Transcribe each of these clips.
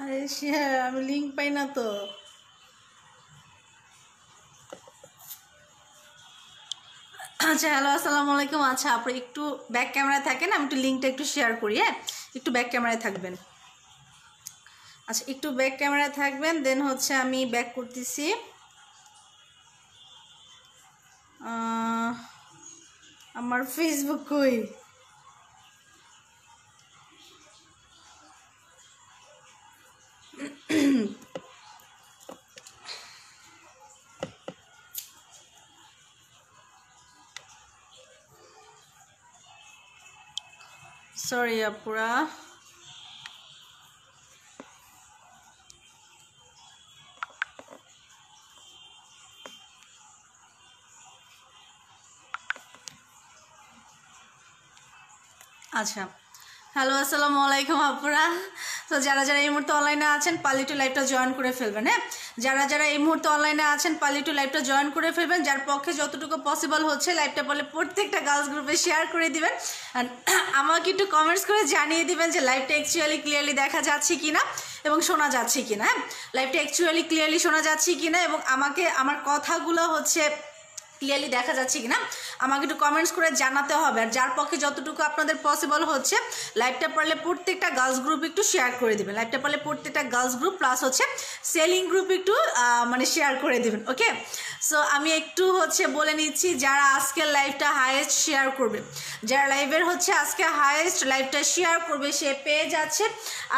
আরে হ্যাঁ আমি লিঙ্ক পাই না তো আচ্ছা হ্যালো আসসালামু আলাইকুম আচ্ছা আপনি একটু ব্যাক ক্যামেরায় থাকেন আমি একটু লিঙ্কটা একটু শেয়ার করি হ্যাঁ একটু ব্যাক ক্যামেরায় থাকবেন আচ্ছা একটু ব্যাক ক্যামেরায় থাকবেন দেন হচ্ছে আমি ব্যাক করতেছি আমার ফেসবুক কই সরি আপুরা আচ্ছা হ্যালো আসসালামু আলাইকুম আপুরা তো যারা যারা এই মুহূর্তে অনলাইনে আছেন টু লাইভটা জয়েন করে ফেলবেন হ্যাঁ যারা যারা এই মুহূর্তে অনলাইনে আছেন টু লাইভটা জয়েন করে ফেলবেন যার পক্ষে যতটুকু পসিবল হচ্ছে লাইভটা বলে প্রত্যেকটা গার্লস গ্রুপে শেয়ার করে দিবেন আমাকে একটু কমেন্টস করে জানিয়ে দিবেন যে লাইভটা অ্যাকচুয়ালি ক্লিয়ারলি দেখা যাচ্ছে কি না এবং শোনা যাচ্ছে কি না হ্যাঁ লাইভটা অ্যাকচুয়ালি ক্লিয়ারলি শোনা যাচ্ছে কি না এবং আমাকে আমার কথাগুলো হচ্ছে ক্লিয়ারলি দেখা যাচ্ছে কিনা আমাকে একটু কমেন্টস করে জানাতে হবে আর যার পক্ষে যতটুকু আপনাদের পসিবল হচ্ছে লাইভটা পারলে প্রত্যেকটা গার্লস গ্রুপ একটু শেয়ার করে দেবেন লাইভটা পারলে প্রত্যেকটা গার্লস গ্রুপ প্লাস হচ্ছে সেলিং গ্রুপ একটু মানে শেয়ার করে দেবেন ওকে সো আমি একটু হচ্ছে বলে নিচ্ছি যারা আজকের লাইভটা হায়েস্ট শেয়ার করবে যারা লাইভের হচ্ছে আজকে হায়েস্ট লাইভটা শেয়ার করবে সে পেয়ে যাচ্ছে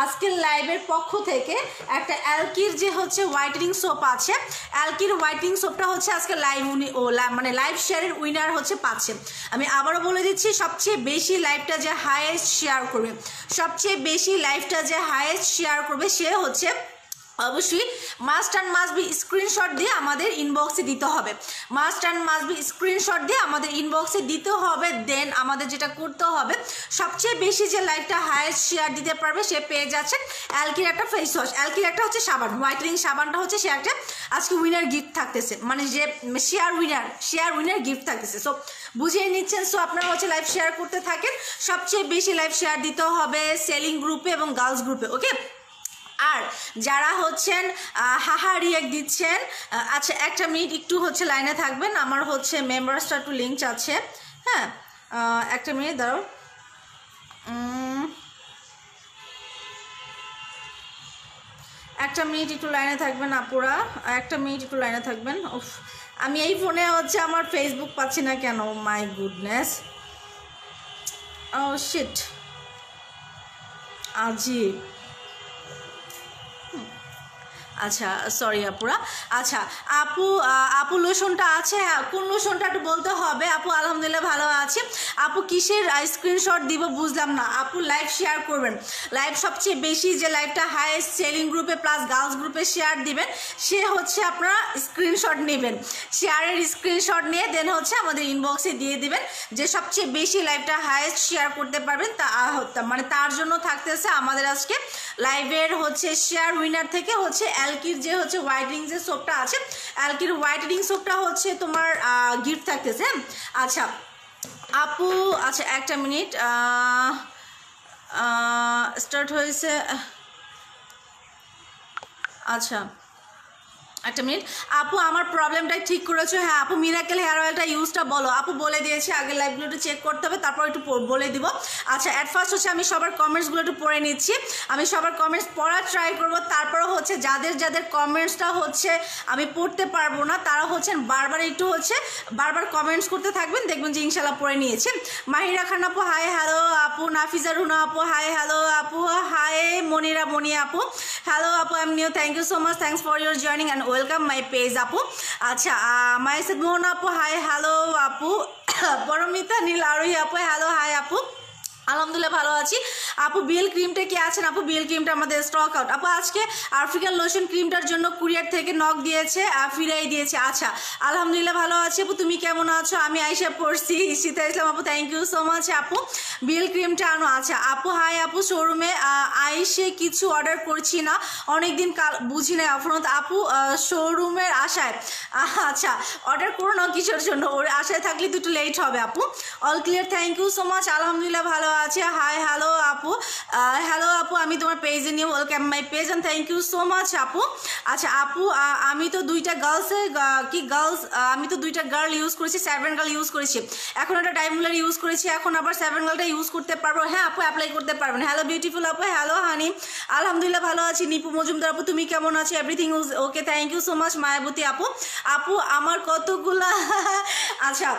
আজকের লাইভের পক্ষ থেকে একটা অ্যালকির যে হচ্ছে হোয়াইটনিং সোপ আছে অ্যালকির হোয়াইটনিং সোপটা হচ্ছে আজকে লাইভ উনি ও মানে লাইভ শেয়ারের উইনার হচ্ছে পাচ্ছে আমি আবারও বলে দিচ্ছি সবচেয়ে বেশি লাইভটা যে হায়েস্ট শেয়ার করবে সবচেয়ে বেশি লাইভটা যে হায়েস্ট শেয়ার করবে সে হচ্ছে অবশ্যই must and must be screenshot দিয়ে আমাদের ইনবক্সে দিতে হবে must and must be screenshot দিয়ে আমাদের ইনবক্সে দিতে হবে দেন আমাদের যেটা করতে হবে সবচেয়ে বেশি যে লাইকটা হায়েস্ট শেয়ার দিতে পারবে সে পেয়ে যাচ্ছে অ্যালকির একটা ফেস ওয়াশ অ্যালকির একটা হচ্ছে সাবান হোয়াইটনিং সাবানটা হচ্ছে সে একটা আজকে উইনার গিফট থাকতেছে মানে যে share winner share winner gift থাকতেছে সো বুঝিয়ে নিচ্ছেন সো আপনারা হচ্ছে লাইভ শেয়ার করতে থাকেন সবচেয়ে বেশি লাইভ শেয়ার দিতে হবে সেলিং গ্রুপে এবং গার্লস গ্রুপে ওকে আর যারা হচ্ছেন হাহা রিয়েক্ট দিচ্ছেন আচ্ছা একটা মিনিট একটু হচ্ছে লাইনে থাকবেন আমার হচ্ছে মেম্বার্সটা একটু লিঙ্ক আছে হ্যাঁ একটা মিনিট দাঁড়াও একটা মিনিট একটু লাইনে থাকবেন আপুরা একটা মিনিট একটু লাইনে থাকবেন উফ আমি এই ফোনে হচ্ছে আমার ফেসবুক পাচ্ছি না কেন মাই গুডনেস ও শিট আজি আচ্ছা সরি আপুরা আচ্ছা আপু আপু লোশনটা আছে হ্যাঁ কোন লোশনটা একটু বলতে হবে আপু আলহামদুলিল্লাহ ভালো আছে আপু কিসের স্ক্রিনশট দিব বুঝলাম না আপু লাইভ শেয়ার করবেন লাইভ সবচেয়ে বেশি যে লাইভটা হায়েস্ট সেলিং গ্রুপে প্লাস গার্লস গ্রুপে শেয়ার দিবেন সে হচ্ছে আপনারা স্ক্রিনশট নেবেন শেয়ারের স্ক্রিনশট নিয়ে দেন হচ্ছে আমাদের ইনবক্সে দিয়ে দিবেন যে সবচেয়ে বেশি লাইভটা হায়েস্ট শেয়ার করতে পারবেন তা মানে তার জন্য থাকতেছে আমাদের আজকে লাইভের হচ্ছে শেয়ার উইনার থেকে হচ্ছে অ্যালকির যে হচ্ছে হোয়াইটনিং যে সোপটা আছে অ্যালকির রিং সোপটা হচ্ছে তোমার গিফট থাকতেছে হ্যাঁ? আচ্ছা আপু আচ্ছা একটা মিনিট স্টার্ট হয়েছে আচ্ছা একটা মিনিট আপু আমার প্রবলেমটাই ঠিক করেছো হ্যাঁ আপু মিরাকেল হেয়ার অয়েলটা ইউজটা বলো আপু বলে দিয়েছে আগের লাইভগুলো একটু চেক করতে হবে তারপর একটু বলে দিব আচ্ছা অ্যাট ফার্স্ট হচ্ছে আমি সবার কমেন্টসগুলো একটু পড়ে নিচ্ছি আমি সবার কমেন্টস পড়া ট্রাই করব তারপরে হচ্ছে যাদের যাদের কমেন্টসটা হচ্ছে আমি পড়তে পারবো না তারা হচ্ছেন বারবার একটু হচ্ছে বারবার কমেন্টস করতে থাকবেন দেখবেন যে ইনশাল্লাহ পড়ে নিয়েছে মাহিরা খান আপু হাই হ্যালো আপু নাফিজা রুনা আপু হাই হ্যালো আপু হাই মনিরা মনি আপু হ্যালো আপু am new thank you so much thanks for your joining and welcome my page আপু আচ্ছা মাই মোহন আপু হাই হ্যালো আপু পরমিতা নীল আরোহী আপু হ্যালো হাই আপু আলহামদুলিল্লাহ ভালো আছি আপু বিএল ক্রিমটা কি আছেন আপু বিএল ক্রিমটা আমাদের স্টক আউট আপু আজকে আফ্রিকান লোশন ক্রিমটার জন্য কুরিয়ার থেকে নক দিয়েছে ফিরাই দিয়েছে আচ্ছা আলহামদুলিল্লাহ ভালো আছি আপু তুমি কেমন আছো আমি আইসা পড়ছি ঈশিতা ইসলাম আপু থ্যাংক ইউ সো মাচ আপু বিএল ক্রিমটা আনো আচ্ছা আপু হাই আপু শোরুমে আইসে কিছু অর্ডার করছি না অনেকদিন কাল বুঝি না আফরন্ত আপু শোরুমের আশায় আচ্ছা অর্ডার করো না কিসের জন্য ওর আশায় থাকলে দুটো লেট হবে আপু all clear thank you so much আলহামদুলিল্লাহ ভালো আছে হাই হ্যালো আপু হ্যালো আপু আমি তোমার পেজে নিয়ে welcome my page and thank you so much আপু আচ্ছা আপু আমি তো দুইটা গার্লসের কি গার্লস আমি তো দুইটা গার্ল ইউজ করেছি সেভেন গার্ল ইউজ করেছি এখন একটা ডাইমুলার ইউজ করেছি এখন আবার সেভেন গার্লটা ইউজ করতে পারবো হ্যাঁ আপু অ্যাপ্লাই করতে পারবেন হ্যালো বিউটিফুল আপু হ্যালো হানি আলহামদুলিল্লাহ ভালো আছি নিপু মজুমদার আপু তুমি কেমন আছো everything okay thank you so much Mayabati আপু আপু আমার কতগুলা আচ্ছা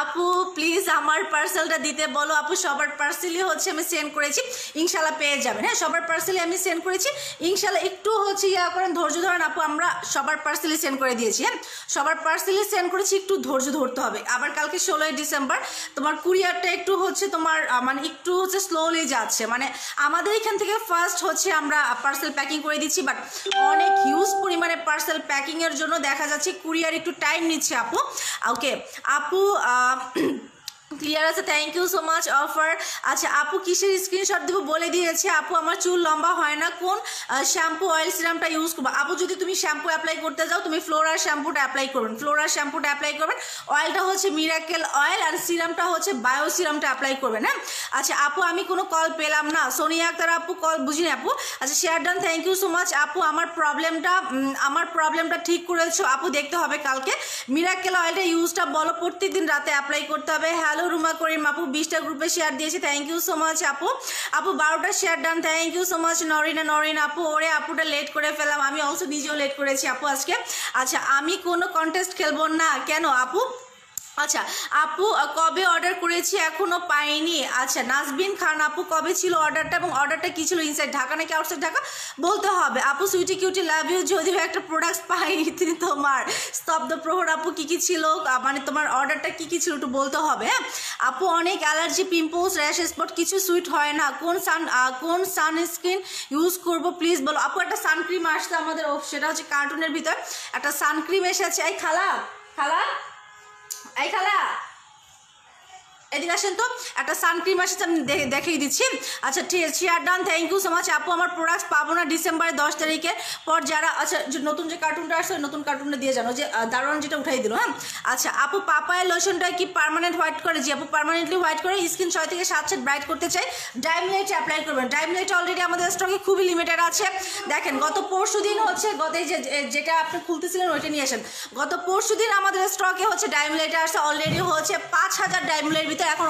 আপু প্লিজ আমার পার্সেলটা দিতে বলো আপু সবার পার্সেলই হচ্ছে আমি সেন্ড করেছি ইনশাল্লাহ পেয়ে যাবেন হ্যাঁ সবার পার্সেলই আমি সেন্ড করেছি ইনশাল্লাহ একটু হচ্ছে ইয়া করেন ধৈর্য ধরেন আপু আমরা সবার পার্সেলই সেন্ড করে দিয়েছি হ্যাঁ সবার পার্সেলই সেন্ড করেছি একটু ধৈর্য ধরতে হবে আবার কালকে ষোলোই ডিসেম্বর তোমার কুরিয়ারটা একটু হচ্ছে তোমার মানে একটু হচ্ছে স্লোলি যাচ্ছে মানে আমাদের এখান থেকে ফার্স্ট হচ্ছে আমরা পার্সেল প্যাকিং করে দিচ্ছি বাট অনেক হিউজ পরিমাণে পার্সেল প্যাকিংয়ের জন্য দেখা যাচ্ছে কুরিয়ার একটু টাইম নিচ্ছে আপু ওকে আপু uh, ক্লিয়ার আছে thank you so much offer আচ্ছা আপু কিসের স্ক্রিনশট দেবো বলে দিয়েছে আপু আমার চুল লম্বা হয় না কোন শ্যাম্পু অয়েল সিরামটা ইউজ করবো আপু যদি তুমি শ্যাম্পু অ্যাপ্লাই করতে যাও তুমি ফ্লোরার শ্যাম্পুটা অ্যাপ্লাই করবেন ফ্লোরার শ্যাম্পুটা অ্যাপ্লাই করবেন অয়েলটা হচ্ছে মিরাকেল অয়েল আর সিরামটা হচ্ছে বায়ো সিরামটা অ্যাপ্লাই করবেন হ্যাঁ আচ্ছা আপু আমি কোনো কল পেলাম না সোনিয়া আক্তার আপু কল বুঝি না আপু আচ্ছা share done thank you so much আপু আমার প্রবলেমটা আমার প্রবলেমটা ঠিক করেছো আপু দেখতে হবে কালকে মিরাকেল অয়েলটা ইউজটা বলো প্রত্যেকদিন রাতে অ্যাপ্লাই করতে হবে হ্যালো রুমা করিম আপু বিশটা গ্রুপে শেয়ার দিয়েছে থ্যাংক ইউ সো মাছ আপু আপু বারোটা share done thank you so much Narina Narin আপু ওরে আপুটা লেট করে ফেলাম আমি অলসো নিজেও লেট করেছি আপু আজকে আচ্ছা আমি কোনো কন্টেস্ট খেলবো না কেন আপু আচ্ছা আপু কবে অর্ডার করেছি এখনও পাইনি আচ্ছা নাজবিন খান আপু কবে ছিল অর্ডারটা এবং অর্ডারটা কী ছিল ইনসাইড ঢাকা নাকি আউটসাইড ঢাকা বলতে হবে আপু সুইটি কিউটি লাভ ইউ যদিও একটা প্রোডাক্ট পাইনি তোমার স্তব্ধ প্রহর আপু কী কী ছিল মানে তোমার অর্ডারটা কী কী ছিল একটু বলতে হবে হ্যাঁ আপু অনেক অ্যালার্জি পিম্পলস র্যাশ স্পট কিছু সুইট হয় না কোন সান কোন সানস্ক্রিন ইউজ করবো প্লিজ বলো আপু একটা সানক্রিম আসছে আমাদের সেটা হচ্ছে কার্টুনের ভিতর একটা সানক্রিম এসেছে এই খালা খালা 艾卡拉！এদিকে আসেন তো একটা সানক্রিম আসছে আমি দেখিয়ে দিচ্ছি আচ্ছা ঠিক আছে share done thank you so much আপু আমার প্রোডাক্ট পাবো না ডিসেম্বরের দশ তারিখে পর যারা আচ্ছা নতুন যে কার্টুনটা আসছে নতুন কার্টুনটা দিয়ে জানো যে দারোয়ান যেটা উঠাই দিল হ্যাঁ আচ্ছা আপু পাপায়ের লোশনটা কি পারমানেন্ট হোয়াইট করে যে আপু পারমানেন্টলি হোয়াইট করে স্কিন ছয় থেকে সাত সেট ব্রাইট করতে চাই ডাইমলাইটে অ্যাপ্লাই করবেন ডাইমলাইট অলরেডি আমাদের স্টকে খুবই লিমিটেড আছে দেখেন গত পরশু দিন হচ্ছে গত এই যে যেটা আপনি খুলতেছিলেন ওইটা নিয়ে আসেন গত পরশু দিন আমাদের স্টকে হচ্ছে ডাইমলাইটে আসছে অলরেডি হচ্ছে পাঁচ হাজার ডাইমলাইট ভিতরে এখন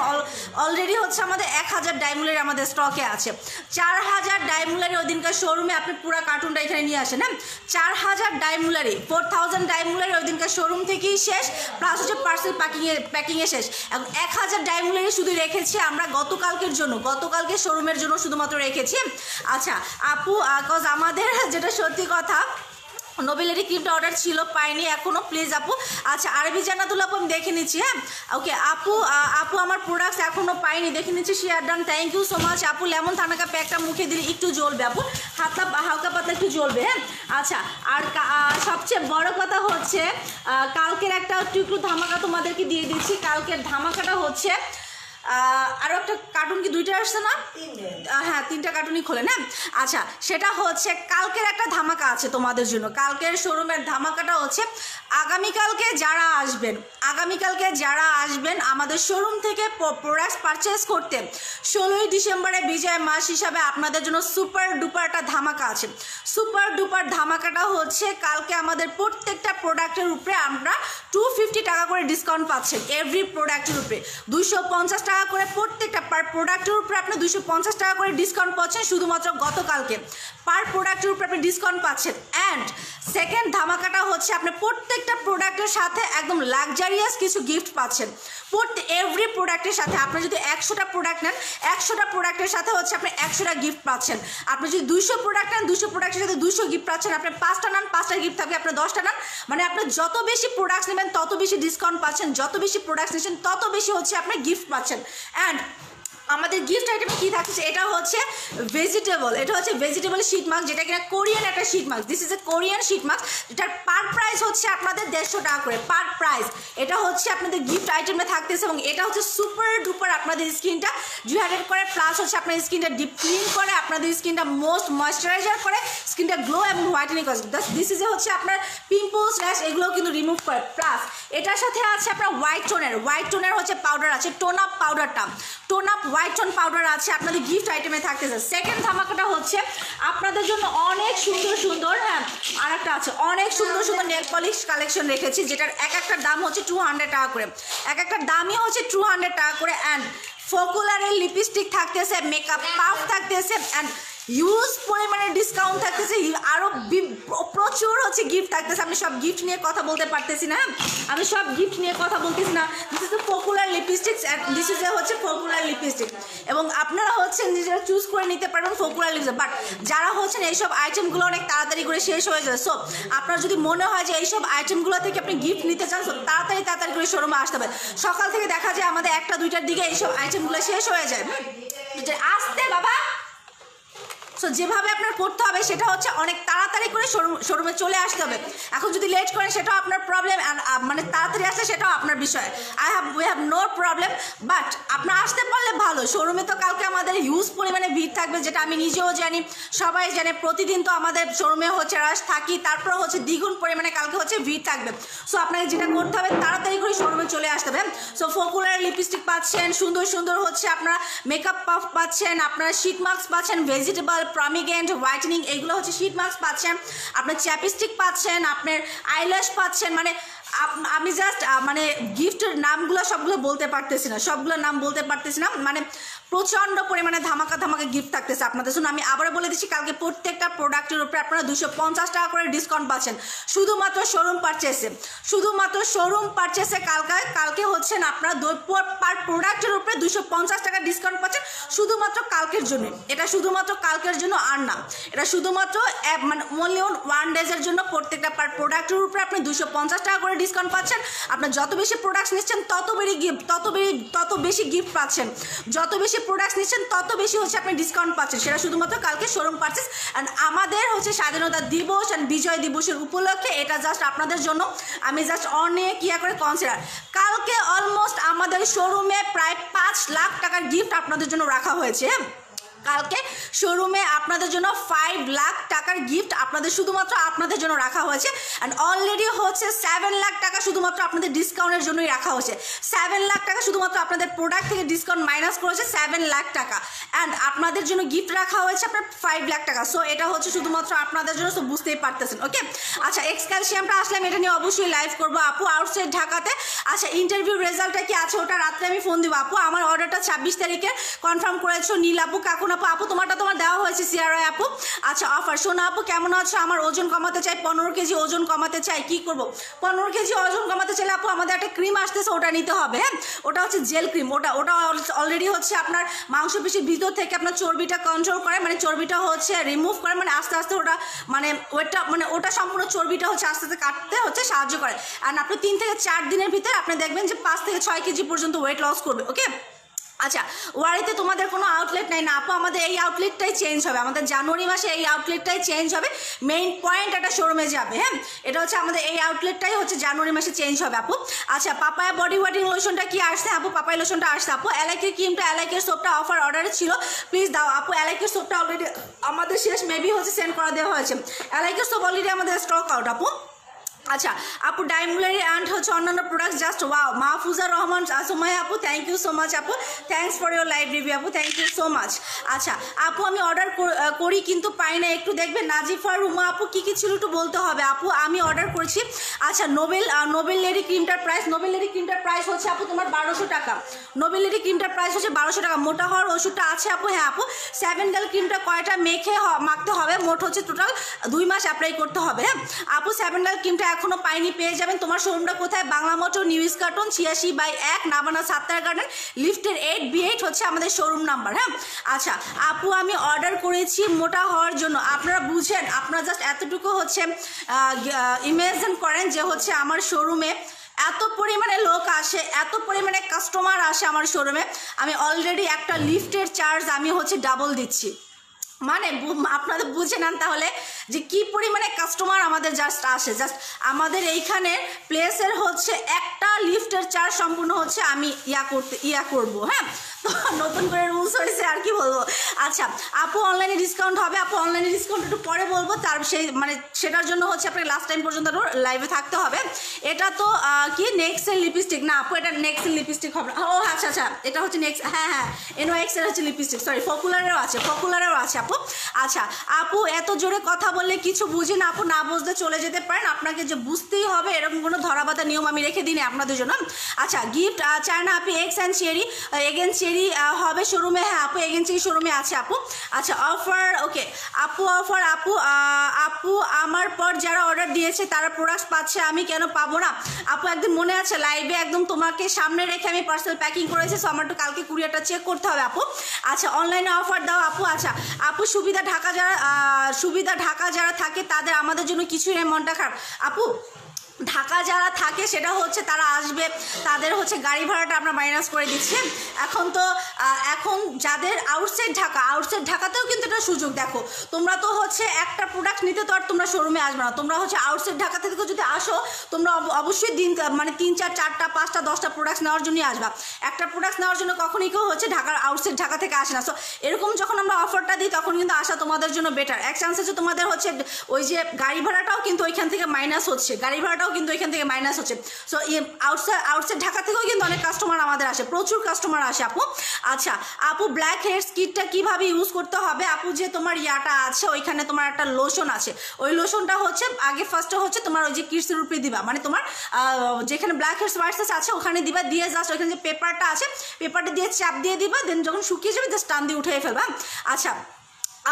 অলরেডি হচ্ছে আমাদের এক হাজার ডায়মুলারি আমাদের স্টকে আছে চার হাজার ডায়মুলারি ওদিনকার শোরুমে আপনি পুরো কার্টুনটা এখানে নিয়ে আসেন হ্যাঁ চার হাজার ডায়মুলারি ফোর থাউজেন্ড ডায়মুলারি ওদিনকার শোরুম থেকেই শেষ প্লাস হচ্ছে পার্সেল প্যাকিংয়ে প্যাকিংয়ে শেষ এখন এক হাজার ডায়মুলারি শুধু রেখেছি আমরা গতকালকের জন্য গতকালকে শোরুমের জন্য শুধুমাত্র রেখেছি হ্যাঁ? আচ্ছা আপু কজ আমাদের যেটা সত্যি কথা নোবেলেরই ক্রিমটা অর্ডার ছিল পাইনি এখনও প্লিজ আপু আচ্ছা আরবি জানাতুল আপু আমি দেখে নিচ্ছি হ্যাঁ ওকে আপু আপু আমার প্রোডাক্টস এখনও পাইনি দেখে নিচ্ছি share done thank you so much আপু লেমন থানাকা প্যাকটা মুখে দিলে একটু জ্বলবে আপু হাতটা হালকা পাতা একটু জ্বলবে হ্যাঁ আচ্ছা আর সবচেয়ে বড় কথা হচ্ছে কালকের একটা একটু একটু ধামাকা তোমাদেরকে দিয়ে দিচ্ছি কালকের ধামাকাটা হচ্ছে আরও একটা কার্টুন কি দুইটা আসছে না হ্যাঁ তিনটা কার্টুনই খোলে না আচ্ছা সেটা হচ্ছে কালকের একটা ধামাকা আছে তোমাদের জন্য কালকের শোরুমের ধামাকাটা হচ্ছে আগামীকালকে যারা আসবেন আগামীকালকে যারা আসবেন আমাদের শোরুম থেকে প্রোডাক্ট পারচেস করতে ষোলোই ডিসেম্বরে বিজয় মাস হিসাবে আপনাদের জন্য সুপার ডুপার একটা ধামাকা আছে সুপার ডুপার ধামাকাটা হচ্ছে কালকে আমাদের প্রত্যেকটা প্রোডাক্টের উপরে আমরা টু ফিফটি টাকা করে ডিসকাউন্ট পাচ্ছেন এভরি প্রোডাক্টের উপরে দুশো পঞ্চাশ টাকা টাকা করে প্রত্যেকটা পার প্রোডাক্টের উপরে আপনি দুশো পঞ্চাশ টাকা করে ডিসকাউন্ট পাচ্ছেন শুধুমাত্র গতকালকে পার প্রোডাক্টের উপরে আপনি ডিসকাউন্ট পাচ্ছেন অ্যান্ড সেকেন্ড ধামাকাটা হচ্ছে আপনি প্রত্যেকটা প্রোডাক্টের সাথে একদম লাক্সারিয়াস কিছু গিফট পাচ্ছেন প্রত্যেক এভরি প্রোডাক্টের সাথে আপনি যদি একশোটা প্রোডাক্ট নেন একশোটা প্রোডাক্টের সাথে হচ্ছে আপনি একশোটা গিফট পাচ্ছেন আপনি যদি দুশো প্রোডাক্ট নেন দুশো প্রোডাক্টের সাথে দুশো গিফট পাচ্ছেন আপনি পাঁচটা নেন পাঁচটা গিফট থাকবে আপনি দশটা নেন মানে আপনি যত বেশি প্রোডাক্টস নেবেন তত বেশি ডিসকাউন্ট পাচ্ছেন যত বেশি প্রোডাক্টস নিচ্ছেন তত বেশি হচ্ছে আপনি গিফট পাচ্ছেন অ্যান্ড আমাদের গিফট আইটেমে কী থাকছে এটা হচ্ছে ভেজিটেবল এটা হচ্ছে ভেজিটেবল শীট মাস্ক যেটা কিনা কোরিয়ান একটা sheet mask this is a Korean sheet mask যেটার পার প্রাইস হচ্ছে আপনাদের দেড়শো টাকা করে পার প্রাইস এটা হচ্ছে আপনাদের গিফট কিন্তু আইটেমটা থাকতেছে এবং এটা হচ্ছে সুপার ডুপার আপনাদের স্কিনটা জুহাইড্রেট করে প্লাস হচ্ছে আপনার স্কিনটা ডিপ ক্লিন করে আপনাদের স্কিনটা মোস্ট ময়শ্চারাইজার করে স্কিনটা গ্লো এবং হোয়াইটেনিং করে দিস ইজ হচ্ছে আপনার পিম্পলস র্যাশ এগুলো কিন্তু রিমুভ করে প্লাস এটার সাথে আছে আপনার হোয়াইট টোনের হোয়াইট টোনের হচ্ছে পাউডার আছে টোন আপ পাউডারটা tone up white tone powder আছে আপনাদের গিফট আইটেমে থাকতেছে সেকেন্ড ধামাকাটা হচ্ছে আপনাদের জন্য অনেক সুন্দর সুন্দর হ্যাঁ আর একটা আছে অনেক সুন্দর সুন্দর নেল পলিশ কালেকশন রেখেছি যেটার এক একটা দাম হচ্ছে টু হান্ড্রেড টাকা করে এক একটা দামই হচ্ছে টু হান্ড্রেড টাকা করে অ্যান্ড ফোকুলারের লিপস্টিক থাকতেছে মেকআপ পাফ থাকতেছে অ্যান্ড ইউজ পরিমাণে ডিসকাউন্ট থাকতেছে আরও প্রচুর হচ্ছে গিফট থাকতেছে আমি সব গিফট নিয়ে কথা বলতে পারতেছি না আমি সব গিফট নিয়ে কথা বলতেছি না this is the popular lipstick this is হচ্ছে পপুলার লিপস্টিক এবং আপনারা হচ্ছেন নিজেরা চুজ করে নিতে পারবেন পপুলার লিপস্টিক বাট যারা হচ্ছেন এইসব আইটেমগুলো অনেক তাড়াতাড়ি করে শেষ হয়ে যায় সো আপনার যদি মনে হয় যে এইসব আইটেমগুলো থেকে আপনি গিফট নিতে চান তাড়াতাড়ি তাড়াতাড়ি করে শোরুমে আসতে হবে সকাল থেকে দেখা যায় আমাদের একটা দুইটার দিকে এইসব আইটেমগুলো শেষ হয়ে যায় আসতে বাবা সো যেভাবে আপনার করতে হবে সেটা হচ্ছে অনেক তাড়াতাড়ি করে শোরুমে চলে আসতে হবে এখন যদি লেট করেন সেটাও আপনার প্রবলেম মানে তাড়াতাড়ি আসে সেটাও আপনার বিষয় I have we have no problem but আপনার আসতে পারলে ভালো শোরুমে তো কালকে আমাদের হিউজ পরিমাণে ভিড় থাকবে যেটা আমি নিজেও জানি সবাই জানে প্রতিদিন তো আমাদের শোরুমে হচ্ছে রাশ থাকি তারপর হচ্ছে দ্বিগুণ পরিমাণে কালকে হচ্ছে ভিড় থাকবে সো আপনাকে যেটা করতে হবে তাড়াতাড়ি করে শোরুমে চলে আসতে হবে সো ফোকুলার লিপস্টিক পাচ্ছেন সুন্দর সুন্দর হচ্ছে আপনারা মেকআপ পাফ পাচ্ছেন আপনারা শিট মাস্ক পাচ্ছেন ভেজিটেবল প্রমিগেন্ট হোয়াইটেনিং এগুলো হচ্ছে শিট মাস্ক পাচ্ছেন আপনার চ্যাপিস্টিক পাচ্ছেন আপনার আইল্যাশ পাচ্ছেন মানে আমি জাস্ট মানে গিফটের নামগুলো সবগুলো বলতে পারতেছি না সবগুলোর নাম বলতে পারতেছি না মানে প্রচণ্ড পরিমাণে ধামাকা ধামাকা গিফট থাকতেছে আপনাদের শুনুন আমি আবার বলে দিচ্ছি কালকে প্রত্যেকটা প্রোডাক্টের উপরে আপনারা দুশো পঞ্চাশ টাকা করে ডিসকাউন্ট পাচ্ছেন শুধুমাত্র শোরুম পারচেসে শুধুমাত্র শোরুম পারচেসে কালকে কালকে হচ্ছেন আপনারা পার প্রোডাক্টের উপরে দুশো পঞ্চাশ টাকা ডিসকাউন্ট পাচ্ছেন শুধুমাত্র কালকের জন্য এটা শুধুমাত্র কালকের জন্য আর না এটা শুধুমাত্র মানে অনলি অন ওয়ান ডেজের জন্য প্রত্যেকটা পার প্রোডাক্টের উপরে আপনি দুশো পঞ্চাশ টাকা করে ডিসকাউন্ট পাচ্ছেন আপনার যত বেশি প্রোডাক্টস নিচ্ছেন তত বেশি গিফট তত বেশি তত বেশি গিফট পাচ্ছেন যত বেশি বেশি প্রোডাক্টস নিচ্ছেন তত বেশি হচ্ছে আপনি ডিসকাউন্ট পাচ্ছেন সেটা শুধুমাত্র কালকে শোরুম পার্চেস অ্যান্ড আমাদের হচ্ছে স্বাধীনতা দিবস অ্যান্ড বিজয় দিবসের উপলক্ষে এটা জাস্ট আপনাদের জন্য আমি জাস্ট অনেক ইয়া করে কনসিডার কালকে অলমোস্ট আমাদের শোরুমে প্রায় পাঁচ লাখ টাকার গিফট আপনাদের জন্য রাখা হয়েছে হ্যাঁ কালকে শোরুমে আপনাদের জন্য ফাইভ লাখ টাকার গিফট আপনাদের শুধুমাত্র আপনাদের জন্য রাখা হয়েছে অ্যান্ড অলরেডি হচ্ছে সেভেন লাখ টাকা শুধুমাত্র আপনাদের ডিসকাউন্টের জন্যই রাখা হয়েছে সেভেন লাখ টাকা শুধুমাত্র আপনাদের প্রোডাক্ট থেকে ডিসকাউন্ট মাইনাস করেছে সেভেন লাখ টাকা অ্যান্ড আপনাদের জন্য গিফট রাখা হয়েছে আপনার ফাইভ লাখ টাকা সো এটা হচ্ছে শুধুমাত্র আপনাদের জন্য সো বুঝতেই পারতেছেন ওকে আচ্ছা এক্স ক্যালসিয়ামটা আসলাম এটা নিয়ে অবশ্যই লাইভ করবো আপু আউটসাইড ঢাকাতে আচ্ছা ইন্টারভিউ রেজাল্টটা কি আছে ওটা রাত্রে আমি ফোন দিব আপু আমার অর্ডারটা ছাব্বিশ তারিখে কনফার্ম করেছো নীল আপু কাকুনা আপু আপু তোমারটা তোমার দেওয়া হয়েছে সিয়ারা আপু আচ্ছা অফার শোনো আপু কেমন আছো আমার ওজন কমাতে চাই পনেরো কেজি ওজন কমাতে চাই কি করব পনেরো কেজি ওজন কমাতে চাইলে আপু আমাদের একটা ক্রিম আসতেছে ওটা নিতে হবে হ্যাঁ ওটা হচ্ছে জেল ক্রিম ওটা ওটা অলরেডি হচ্ছে আপনার মাংসপেশির ভিতর থেকে আপনার চর্বিটা কন্ট্রোল করে মানে চর্বিটা হচ্ছে রিমুভ করে মানে আস্তে আস্তে ওটা মানে ওয়েটটা মানে ওটা সম্পূর্ণ চর্বিটা হচ্ছে আস্তে আস্তে কাটতে হচ্ছে সাহায্য করে আর আপনি তিন থেকে চার দিনের ভিতরে আপনি দেখবেন যে পাঁচ থেকে ছয় কেজি পর্যন্ত ওয়েট লস করবে ওকে আচ্ছা ওয়ারিতে তোমাদের কোনো আউটলেট নাই না আপু আমাদের এই আউটলেটটাই চেঞ্জ হবে আমাদের জানুয়ারি মাসে এই আউটলেটটাই চেঞ্জ হবে মেইন পয়েন্ট একটা শোরুমে যাবে হ্যাঁ এটা হচ্ছে আমাদের এই আউটলেটটাই হচ্ছে জানুয়ারি মাসে চেঞ্জ হবে আপু আচ্ছা পাপায়া বডি ওয়াটিং লোশনটা কি আসছে আপু পাপায় লোশনটা আসছে আপু এলাইকের ক্রিমটা এলাইকের সোপটা অফার অর্ডারে ছিল প্লিজ দাও আপু এলাইকের সোপটা অলরেডি আমাদের শেষ মেবি হচ্ছে সেন্ড করা দেওয়া হয়েছে এলাইকের সোপ অলরেডি আমাদের স্টক আউট আপু আচ্ছা আপু ডাইমুলারি অ্যান্ড হচ্ছে অন্যান্য product just wow Mahfuza Rahman আসুমায় আপু থ্যাংক ইউ সো মাচ আপু thanks for your live review আপু থ্যাংক ইউ সো মাচ আচ্ছা আপু আমি অর্ডার করি কিন্তু পাই না একটু দেখবেন নাজিফার রুমা আপু কী কী ছিল একটু বলতে হবে আপু আমি অর্ডার করেছি আচ্ছা নোবেল নোবেল লেডি ক্রিমটার প্রাইস নোবেল লেডি ক্রিমটার প্রাইস হচ্ছে আপু তোমার বারোশো টাকা নোবেল লেডি ক্রিমটার প্রাইস হচ্ছে বারোশো টাকা মোটা হওয়ার ওষুধটা আছে আপু হ্যাঁ আপু সেভেন ডাল ক্রিমটা কয়টা মেখে মাখতে হবে মোট হচ্ছে টোটাল দুই মাস অ্যাপ্লাই করতে হবে হ্যাঁ আপু সেভেন ডাল ক্রিমটা এখনও পাইনি পেয়ে যাবেন তোমার শোরুমটা কোথায় বাংলা মোটর নিউজ কার্টুন ছিয়াশি বাই এক নাবানা সাতটার গার্ডেন লিফটের এইট বি এইট হচ্ছে আমাদের শোরুম নাম্বার হ্যাঁ আচ্ছা আপু আমি অর্ডার করেছি মোটা হওয়ার জন্য আপনারা বুঝেন আপনারা জাস্ট এতটুকু হচ্ছে ইমেজিন করেন যে হচ্ছে আমার শোরুমে এত পরিমাণে লোক আসে এত পরিমাণে কাস্টমার আসে আমার শোরুমে আমি অলরেডি একটা লিফটের চার্জ আমি হচ্ছে ডাবল দিচ্ছি মানে আপনাদের বুঝে নেন তাহলে যে কি পরিমাণে কাস্টমার আমাদের জাস্ট আসে জাস্ট আমাদের এইখানে প্লেসের হচ্ছে একটা লিফটের চার্জ সম্পূর্ণ হচ্ছে আমি ইয়া করতে ইয়া করবো হ্যাঁ নতুন করে রুলস হয়েছে আর কি বলবো আচ্ছা আপু অনলাইনে ডিসকাউন্ট হবে আপু অনলাইনে ডিসকাউন্ট একটু পরে বলবো তার সেই মানে সেটার জন্য হচ্ছে আপনাকে লাস্ট টাইম পর্যন্ত লাইভে থাকতে হবে এটা তো কি নেক্সট এর লিপস্টিক না আপু এটা নেক্সট এর লিপস্টিক হবে ও আচ্ছা আচ্ছা এটা হচ্ছে নেক্সট হ্যাঁ হ্যাঁ এনো এক্স এর হচ্ছে লিপস্টিক সরি পপুলারেরও আছে পপুলারেরও আছে আপু আচ্ছা আপু এত জোরে কথা বললে কিছু বুঝি না আপু না বুঝতে চলে যেতে পারেন আপনাকে যে বুঝতেই হবে এরকম কোনো ধরাবাধা নিয়ম আমি রেখে দিই আপনাদের জন্য আচ্ছা গিফট চায়না আপনি X and cherry again cherry দেরি হবে শোরুমে হ্যাঁ আপু এগেন্সি শোরুমে আছে আপু আচ্ছা অফার ওকে আপু অফার আপু আপু আমার পর যারা অর্ডার দিয়েছে তারা প্রোডাক্ট পাচ্ছে আমি কেন পাবো না আপু একদম মনে আছে লাইভে একদম তোমাকে সামনে রেখে আমি পার্সেল প্যাকিং করেছি সো আমার তো কালকে কুরিয়ারটা চেক করতে হবে আপু আচ্ছা অনলাইনে অফার দাও আপু আচ্ছা আপু সুবিধা ঢাকা যারা সুবিধা ঢাকা যারা থাকে তাদের আমাদের জন্য কিছুই নেই মনটা খারাপ আপু ঢাকা যারা থাকে সেটা হচ্ছে তারা আসবে তাদের হচ্ছে গাড়ি ভাড়াটা আমরা মাইনাস করে দিচ্ছি এখন তো এখন যাদের আউটসাইড ঢাকা আউটসাইড ঢাকাতেও কিন্তু এটা সুযোগ দেখো তোমরা তো হচ্ছে একটা প্রোডাক্ট নিতে তো আর তোমরা শোরুমে আসবে না তোমরা হচ্ছে আউটসাইড ঢাকা থেকে যদি আসো তোমরা অবশ্যই দিন মানে তিন চার চারটা পাঁচটা দশটা প্রোডাক্টস নেওয়ার জন্যই আসবা একটা প্রোডাক্টস নেওয়ার জন্য কখনই কেউ হচ্ছে ঢাকার আউটসাইড ঢাকা থেকে আসে না সো এরকম যখন আমরা অফারটা দিই তখন কিন্তু আসা তোমাদের জন্য বেটার এক চান্স আছে তোমাদের হচ্ছে ওই যে গাড়ি ভাড়াটাও কিন্তু ওইখান থেকে মাইনাস হচ্ছে গাড়ি ভাড়াটা আমারও কিন্তু এখান থেকে মাইনাস হচ্ছে সো আউটসাইড আউটসাইড ঢাকা থেকেও কিন্তু অনেক কাস্টমার আমাদের আসে প্রচুর কাস্টমার আসে আপু আচ্ছা আপু ব্ল্যাক হেয়ার স্কিটটা কীভাবে ইউজ করতে হবে আপু যে তোমার ইয়াটা আছে ওইখানে তোমার একটা লোশন আছে ওই লোশনটা হচ্ছে আগে ফার্স্টে হচ্ছে তোমার ওই যে কিডসের উপরে দিবা মানে তোমার যেখানে ব্ল্যাক হেয়ার হোয়াইটস আছে ওখানে দিবা দিয়ে জাস্ট ওইখানে যে পেপারটা আছে পেপারটা দিয়ে চাপ দিয়ে দিবা দেন যখন শুকিয়ে যাবে জাস্ট টান দিয়ে উঠে ফেলবা আচ্ছা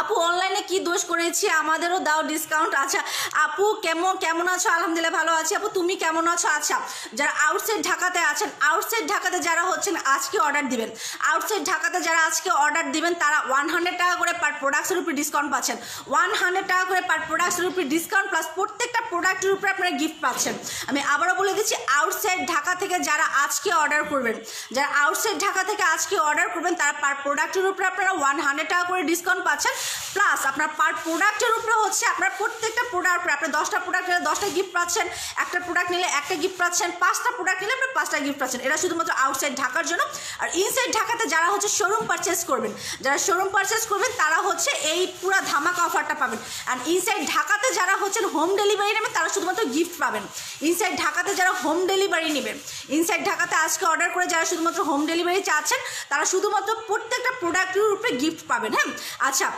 আপু অনলাইনে কি দোষ করেছি আমাদেরও দাও ডিসকাউন্ট আচ্ছা আপু কেমন কেমন আছো আলহামদুলিল্লাহ ভালো আছি আপু তুমি কেমন আছো আচ্ছা যারা আউটসাইড ঢাকাতে আছেন আউটসাইড ঢাকাতে যারা হচ্ছেন আজকে অর্ডার দিবেন আউটসাইড ঢাকাতে যারা আজকে অর্ডার দিবেন তারা ওয়ান হান্ড্রেড টাকা করে পার প্রোডাক্টসের উপরে ডিসকাউন্ট পাচ্ছেন ওয়ান হান্ড্রেড টাকা করে পার প্রোডাক্টসের উপরে ডিসকাউন্ট প্লাস প্রত্যেকটা প্রোডাক্টের উপরে আপনারা গিফট পাচ্ছেন আমি আবারও বলে দিচ্ছি আউটসাইড ঢাকা থেকে যারা আজকে অর্ডার করবেন যারা আউটসাইড ঢাকা থেকে আজকে অর্ডার করবেন তারা পার প্রোডাক্টের উপরে আপনারা ওয়ান হান্ড্রেড টাকা করে ডিসকাউন্ট পাচ্ছেন প্লাস আপনার পার প্রোডাক্টের উপরে হচ্ছে আপনার প্রত্যেকটা প্রোডাক্ট আপনি দশটা প্রোডাক্ট নিলে দশটা গিফট পাচ্ছেন একটা প্রোডাক্ট নিলে একটা গিফট পাচ্ছেন পাঁচটা প্রোডাক্ট নিলে আপনার পাঁচটা গিফট পাচ্ছেন এটা শুধুমাত্র আউটসাইড ঢাকার জন্য আর ইনসাইড ঢাকাতে যারা হচ্ছে শোরুম পারচেস করবেন যারা শোরুম পারচেস করবেন তারা হচ্ছে এই পুরো ধামাকা অফারটা পাবেন অ্যান্ড ইনসাইড ঢাকাতে যারা হচ্ছেন হোম ডেলিভারি নেবেন তারা শুধুমাত্র গিফট পাবেন ইনসাইড ঢাকাতে যারা হোম ডেলিভারি নেবেন ইনসাইড ঢাকাতে আজকে অর্ডার করে যারা শুধুমাত্র হোম ডেলিভারি চাচ্ছেন তারা শুধুমাত্র প্রত্যেকটা প্রোডাক্টের উপরে গিফট পাবেন হ্যাঁ আচ্ছা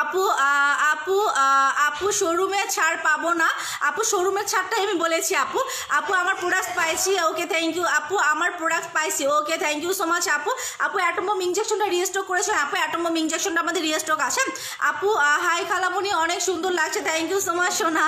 আপু আপু আপু শোরুমে ছাড় পাবো না আপু শোরুমের ছাড়টাই আমি বলেছি আপু আপু আমার প্রোডাক্ট পাইছি ওকে থ্যাংক ইউ আপু আমার প্রোডাক্ট পাইছি okay thank you so much আপু আপু অ্যাটোমোম ইঞ্জেকশনটা রিস্টক করেছেন আপু অ্যাটোমোম ইঞ্জেকশনটা আমাদের রিস্টক আছে আপু হাই খালামুনি অনেক সুন্দর লাগছে থ্যাংক ইউ সো মাচ সোনা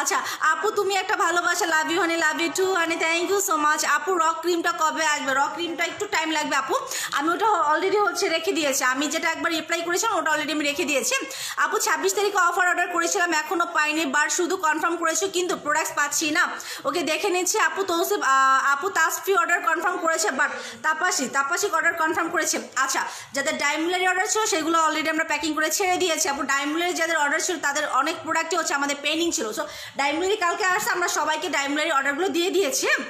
আচ্ছা আপু তুমি একটা ভালোবাসা love you honey love you too honey thank you so much আপু রক ক্রিমটা কবে আসবে রক ক্রিমটা একটু টাইম লাগবে আপু আমি ওটা অলরেডি হচ্ছে রেখে দিয়েছি আমি যেটা একবার রিপ্লাই করেছিলাম ওটা অলরেডি আমি রেখে দিয়েছি আপু ছাব্বিশ তারিখে অফার অর্ডার করেছিলাম এখনও পাইনি বার শুধু কনফার্ম করেছো কিন্তু প্রোডাক্টস পাচ্ছি না ওকে দেখে নিচ্ছি আপু তৌসিফ আপু তাসফি অর্ডার কনফার্ম করেছে বাট তাপাসি তাপাসিক অর্ডার কনফার্ম করেছে আচ্ছা যাদের ডাইমুলারি অর্ডার ছিল সেগুলো অলরেডি আমরা প্যাকিং করে ছেড়ে দিয়েছি আপু ডাইমুলারি যাদের অর্ডার ছিল তাদের অনেক প্রোডাক্টই হচ্ছে আমাদের পেনিং ছিল সো ডাইমুলারি কালকে আসছে আমরা সবাইকে ডাইমুলারি অর্ডারগুলো দিয়ে দিয়েছি হ্যাঁ?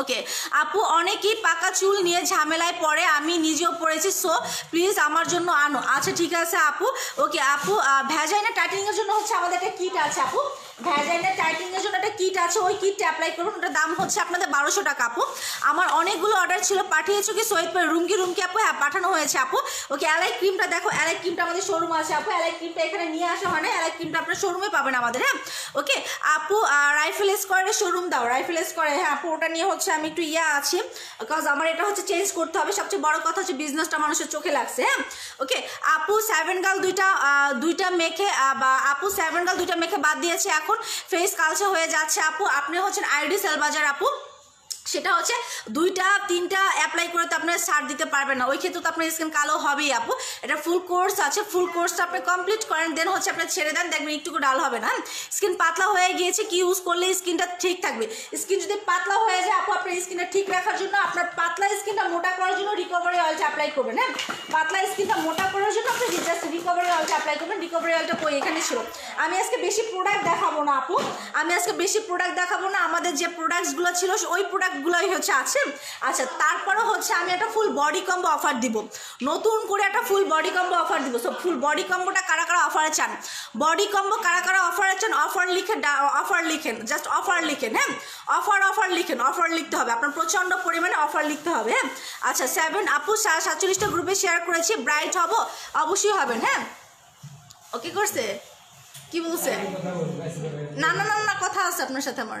ওকে আপু অনেকেই পাকা চুল নিয়ে ঝামেলায় পড়ে আমি নিজেও পড়েছি সো প্লিজ আমার জন্য আনো আচ্ছা ঠিক আছে আপু ওকে আপু ভেজাইনা টাটিংয়ের জন্য হচ্ছে আমাদের একটা কিট আছে আপু ভ্যাজাইনাল টাইটিংয়ের জন্য একটা কিট আছে ওই কিটটা অ্যাপ্লাই করুন ওটার দাম হচ্ছে আপনাদের বারোশো টাকা আপু আমার অনেকগুলো অর্ডার ছিল পাঠিয়েছো কি সৈয়দপুর রুমকি রুমকি আপু হ্যাঁ পাঠানো হয়েছে আপু ওকে অ্যালাই ক্রিমটা দেখো অ্যালাই ক্রিমটা আমাদের শোরুম আছে আপু অ্যালাই ক্রিমটা এখানে নিয়ে আসা হয় না অ্যালাই ক্রিমটা আপনার শোরুমে পাবেন আমাদের হ্যাঁ ওকে আপু রাইফেল স্কোয়ারের শোরুম দাও রাইফেল স্কোয়ারে হ্যাঁ আপু ওটা নিয়ে হচ্ছে আমি একটু ইয়া আছি বিকজ আমার এটা হচ্ছে চেঞ্জ করতে হবে সবচেয়ে বড় কথা হচ্ছে বিজনেসটা মানুষের চোখে লাগছে হ্যাঁ ওকে আপু সেভেন গাল দুইটা দুইটা মেখে বা আপু সেভেন গাল দুইটা মেখে বাদ দিয়েছে এখন এখন ফেস কালচা হয়ে যাচ্ছে আপু আপনি হচ্ছেন আইডি সেলবাজার আপু সেটা হচ্ছে দুইটা তিনটা অ্যাপ্লাই করে তো আপনার সার দিতে পারবেন না ওই ক্ষেত্রে তো আপনার স্কিন কালো হবেই আপু এটা ফুল কোর্স আছে ফুল কোর্সটা আপনি কমপ্লিট করেন দেন হচ্ছে আপনি ছেড়ে দেন দেখবেন একটুকু ডাল হবে না স্কিন পাতলা হয়ে গিয়েছে কি ইউজ করলে স্কিনটা ঠিক থাকবে স্কিন যদি পাতলা হয়ে যায় আপু আপনার স্কিনটা ঠিক রাখার জন্য আপনার পাতলা স্কিনটা মোটা করার জন্য রিকভারি অয়েলটা অ্যাপ্লাই করবেন হ্যাঁ পাতলা স্কিনটা মোটা করার জন্য আপনি জাস্ট রিকভারি অয়েলটা অ্যাপ্লাই করবেন রিকভারি অয়েলটা কই এখানে ছিল আমি আজকে বেশি প্রোডাক্ট দেখাবো না আপু আমি আজকে বেশি প্রোডাক্ট দেখাবো না আমাদের যে প্রোডাক্টসগুলো ছিল ওই প্রোডাক্ট প্রোডাক্টগুলোই হচ্ছে আছে আচ্ছা তারপরে হচ্ছে আমি একটা ফুল বডি কম্বো অফার দিব নতুন করে একটা ফুল বডি কম্বো অফার দিব সো ফুল বডি কম্বোটা কারা কারা অফারে চান বডি কম্বো কারা কারা অফারে চান অফার লিখে অফার লিখেন জাস্ট অফার লিখেন হ্যাঁ অফার অফার লিখেন অফার লিখতে হবে আপনার প্রচণ্ড পরিমাণে অফার লিখতে হবে হ্যাঁ আচ্ছা সেভেন আপু সাতচল্লিশটা গ্রুপে শেয়ার করেছি ব্রাইট হব অবশ্যই হবেন হ্যাঁ ওকে করছে কি বলছে না না না না কথা আছে আপনার সাথে আমার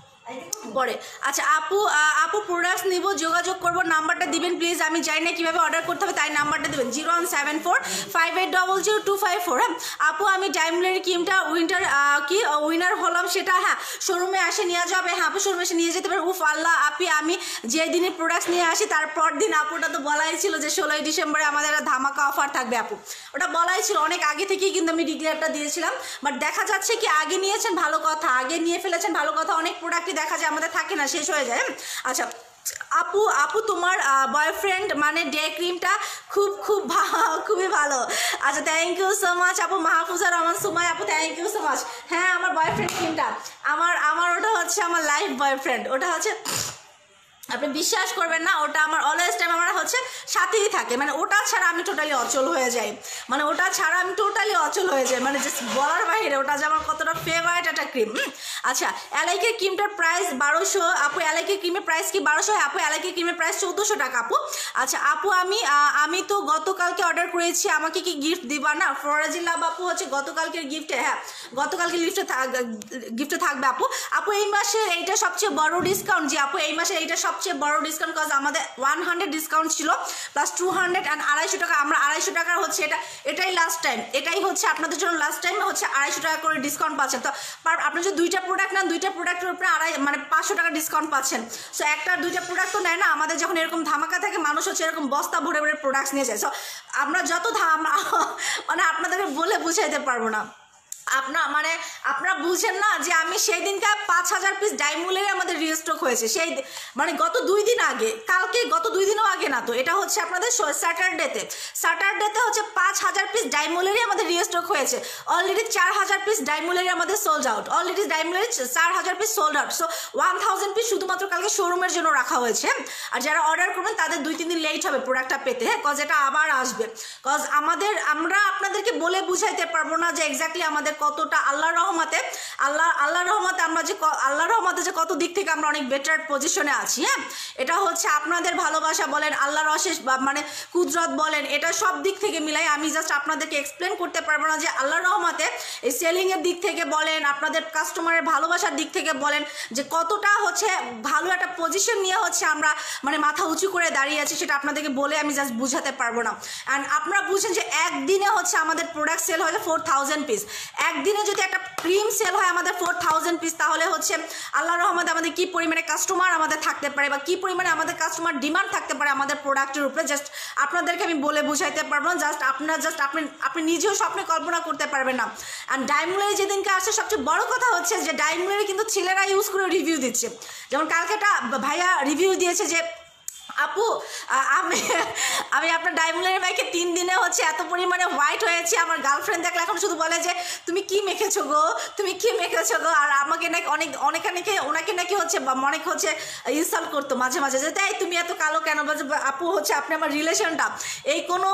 পরে আচ্ছা আপু আপু প্রোডাক্টস নিব যোগাযোগ করব নাম্বারটা দিবেন প্লিজ আমি জানি না কীভাবে অর্ডার করতে হবে তাই নাম্বারটা দেবেন zero one seven four five eight double zero two five four হ্যাঁ আপু আমি ডায়মন্ডের কিমটা উইন্টার কি উইনার হলাম সেটা হ্যাঁ শোরুমে আসে নিয়ে যাবে হ্যাঁ আপু শোরুমে এসে নিয়ে যেতে পারে উফ আল্লাহ আপি আমি যে দিনই প্রোডাক্টস নিয়ে আসি তারপর দিন আপুটা তো বলাই ছিল যে ষোলোই ডিসেম্বরে আমাদের একটা ধামাকা অফার থাকবে আপু ওটা বলাই ছিল অনেক আগে থেকেই কিন্তু আমি ডিক্লেয়ারটা দিয়েছিলাম বাট দেখা যাচ্ছে কি আগে নিয়েছেন ভালো কথা আগে নিয়ে ফেলেছেন ভালো কথা অনেক প্রোডাক্টই দেখা যায় আমাদের থাকে না শেষ হয়ে যায় আচ্ছা আপু আপু তোমার বয়ফ্রেন্ড মানে ডে ক্রিমটা খুব খুব খুবই ভালো আচ্ছা থ্যাংক ইউ সো মাচ আপু মাহফুজা রহমান সুমাই আপু থ্যাংক ইউ সো মাচ হ্যাঁ আমার বয়ফ্রেন্ড ক্রিমটা আমার আমার ওটা হচ্ছে আমার লাইফ বয়ফ্রেন্ড ওটা হচ্ছে আপনি বিশ্বাস করবেন না ওটা আমার অলওয়েজ টাইম আমার হচ্ছে সাথেই থাকে মানে ওটা ছাড়া আমি টোটালি অচল হয়ে যাই মানে ওটা ছাড়া আমি টোটালি অচল হয়ে যাই মানে জাস্ট বলার বাইরে ওটা যে আমার কতটা ফেভারিট একটা ক্রিম আচ্ছা এলাইকে ক্রিমটার প্রাইস বারোশো আপু এলাইকে ক্রিমের প্রাইস কি বারোশো হ্যাঁ, আপু এলাইকে ক্রিমের প্রাইস চৌদ্দশো টাকা আপু আচ্ছা আপু আমি আমি তো গতকালকে অর্ডার করেছি আমাকে কি গিফট দিবা না লাভ আপু হচ্ছে গতকালকের গিফটে হ্যাঁ গতকালকে গিফটে গিফটে থাকবে আপু আপু এই মাসের এইটা সবচেয়ে বড় ডিসকাউন্ট যে আপু এই মাসের এইটা সব সবচেয়ে বড় ডিসকাউন্ট কজ আমাদের ওয়ান হান্ড্রেড ডিসকাউন্ট ছিল প্লাস টু হান্ড্রেড অ্যান্ড আড়াইশো টাকা আমরা আড়াইশো টাকার হচ্ছে এটা এটাই লাস্ট টাইম এটাই হচ্ছে আপনাদের জন্য লাস্ট টাইম হচ্ছে আড়াইশো টাকা করে ডিসকাউন্ট পাচ্ছেন তো আপনি যদি দুইটা প্রোডাক্ট নেন দুইটা প্রোডাক্টের উপরে আড়াই মানে পাঁচশো টাকা ডিসকাউন্ট পাচ্ছেন সো একটা দুইটা প্রোডাক্ট তো নেয় না আমাদের যখন এরকম ধামাকা থাকে মানুষ হচ্ছে এরকম বস্তা ভরে ভরে প্রোডাক্টস নিয়ে যায় সো আমরা যত ধাম মানে আপনাদেরকে বলে বুঝাইতে পারবো না আপনার মানে আপনারা বুঝছেন না যে আমি সেই দিনকে পাঁচ হাজার পিস ডাইমুলের আমাদের রিস্টক হয়েছে সেই মানে গত দুই দিন আগে কালকে গত দুই দিনও আগে না তো এটা হচ্ছে আপনাদের স্যাটারডেতে স্যাটারডেতে হচ্ছে পাঁচ হাজার পিস ডাইমুলেরই আমাদের রিস্টক হয়েছে অলরেডি চার হাজার পিস ডাইমুলেরই আমাদের সোল্ড আউট অলরেডি ডাইমুলের চার হাজার piece sold out so one thousand piece শুধুমাত্র কালকে শোরুমের জন্য রাখা হয়েছে আর যারা অর্ডার করবেন তাদের দুই তিন দিন লেট হবে প্রোডাক্টটা পেতে হ্যাঁ কজ এটা আবার আসবে কজ আমাদের আমরা আপনাদেরকে বলে বুঝাইতে পারবো না যে এক্স্যাক্টলি আমাদের আমাদের কতটা আল্লাহর রহমতে আল্লাহ আল্লাহর রহমতে আমরা যে আল্লাহর রহমতে যে কত দিক থেকে আমরা অনেক বেটার পজিশনে আছি হ্যাঁ এটা হচ্ছে আপনাদের ভালোবাসা বলেন আল্লাহর অশেষ মানে কুদরত বলেন এটা সব দিক থেকে মিলাই আমি জাস্ট আপনাদেরকে এক্সপ্লেন করতে পারবো না যে আল্লাহর রহমতে এই সেলিংয়ের দিক থেকে বলেন আপনাদের কাস্টমারের ভালোবাসার দিক থেকে বলেন যে কতটা হচ্ছে ভালো একটা পজিশন নিয়ে হচ্ছে আমরা মানে মাথা উঁচু করে দাঁড়িয়ে আছি সেটা আপনাদেরকে বলে আমি জাস্ট বুঝাতে পারবো না অ্যান্ড আপনারা বুঝছেন যে একদিনে হচ্ছে আমাদের প্রোডাক্ট সেল হয়েছে ফোর থাউজেন্ড পিস একদিনে যদি একটা ক্রিম সেল হয় আমাদের ফোর থাউজেন্ড পিস তাহলে হচ্ছে আল্লাহ রহমদ আমাদের কি পরিমাণে কাস্টমার আমাদের থাকতে পারে বা কি পরিমাণে আমাদের কাস্টমার ডিমান্ড থাকতে পারে আমাদের প্রোডাক্টের উপরে জাস্ট আপনাদেরকে আমি বলে বুঝাইতে পারবো না জাস্ট আপনারা জাস্ট আপনি আপনি নিজেও স্বপ্নে কল্পনা করতে পারবেন না আর ডায়মুলারি যেদিনকে আসছে সবচেয়ে বড় কথা হচ্ছে যে ডায়মুলারি কিন্তু ছেলেরা ইউজ করে রিভিউ দিচ্ছে যেমন কালকে একটা ভাইয়া রিভিউ দিয়েছে যে আপু আমি আমি আপনার ডায়মন্ডের বাইকে তিন দিনে হচ্ছে এত পরিমাণে হোয়াইট হয়েছে আমার গার্লফ্রেন্ড দেখলে এখন শুধু বলে যে তুমি কি মেখেছো গো তুমি কি মেখেছো গো আর আমাকে নাকি অনেক অনেক অনেকে ওনাকে নাকি হচ্ছে অনেক হচ্ছে ইনসাল্ট করতো মাঝে মাঝে যে তাই তুমি এত কালো কেন আপু হচ্ছে আপনি আমার রিলেশনটা এই কোনো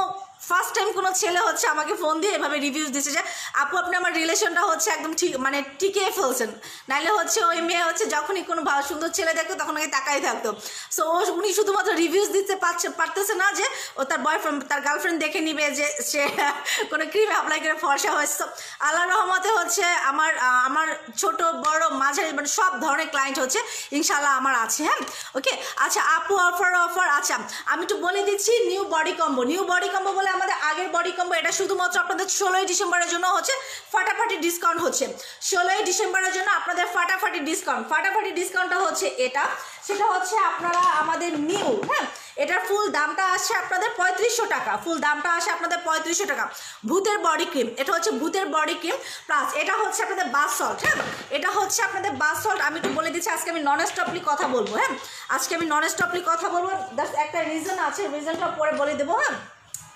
ফার্স্ট টাইম কোনো ছেলে হচ্ছে আমাকে ফোন দিয়ে এভাবে রিভিউজ দিচ্ছে যে আপু আপনি আমার রিলেশনটা হচ্ছে একদম ঠিক মানে টিকিয়ে ফেলছেন নাহলে হচ্ছে ওই মেয়ে হচ্ছে যখনই কোনো ভালো সুন্দর ছেলে দেখতো তখন আগে তাকাই থাকতো সো ও উনি শুধুমাত্র রিভিউজ দিতে পারছে পারতেছে না যে ও তার বয়ফ্রেন্ড তার গার্লফ্রেন্ড দেখে নিবে যে সে কোনো ক্রিম অ্যাপ্লাই করে ফর্সা হয়েছে আল্লাহ রহমতে হচ্ছে আমার আমার ছোট বড় মাঝারি মানে সব ধরনের ক্লায়েন্ট হচ্ছে ইনশাল্লাহ আমার আছে হ্যাঁ ওকে আচ্ছা আপু অফার অফার আচ্ছা আমি একটু বলে দিচ্ছি new body combo new body combo বলে হলে আমাদের আগের বডি কম্বো এটা শুধুমাত্র আপনাদের ষোলোই ডিসেম্বরের জন্য হচ্ছে ফাটাফাটি ডিসকাউন্ট হচ্ছে ষোলোই ডিসেম্বরের জন্য আপনাদের ফাটাফাটি ডিসকাউন্ট ফাটাফাটি ডিসকাউন্টটা হচ্ছে এটা সেটা হচ্ছে আপনারা আমাদের নিউ হ্যাঁ এটার ফুল দামটা আসছে আপনাদের পঁয়ত্রিশশো টাকা ফুল দামটা আসে আপনাদের পঁয়ত্রিশশো টাকা ভূতের বডি ক্রিম এটা হচ্ছে ভূতের বডি ক্রিম প্লাস এটা হচ্ছে আপনাদের বাস সল্ট হ্যাঁ এটা হচ্ছে আপনাদের বাস সল্ট আমি একটু বলে দিচ্ছি আজকে আমি নন স্টপলি কথা বলবো হ্যাঁ আজকে আমি নন স্টপলি কথা বলবো একটা রিজন আছে রিজনটা পরে বলে দেবো হ্যাঁ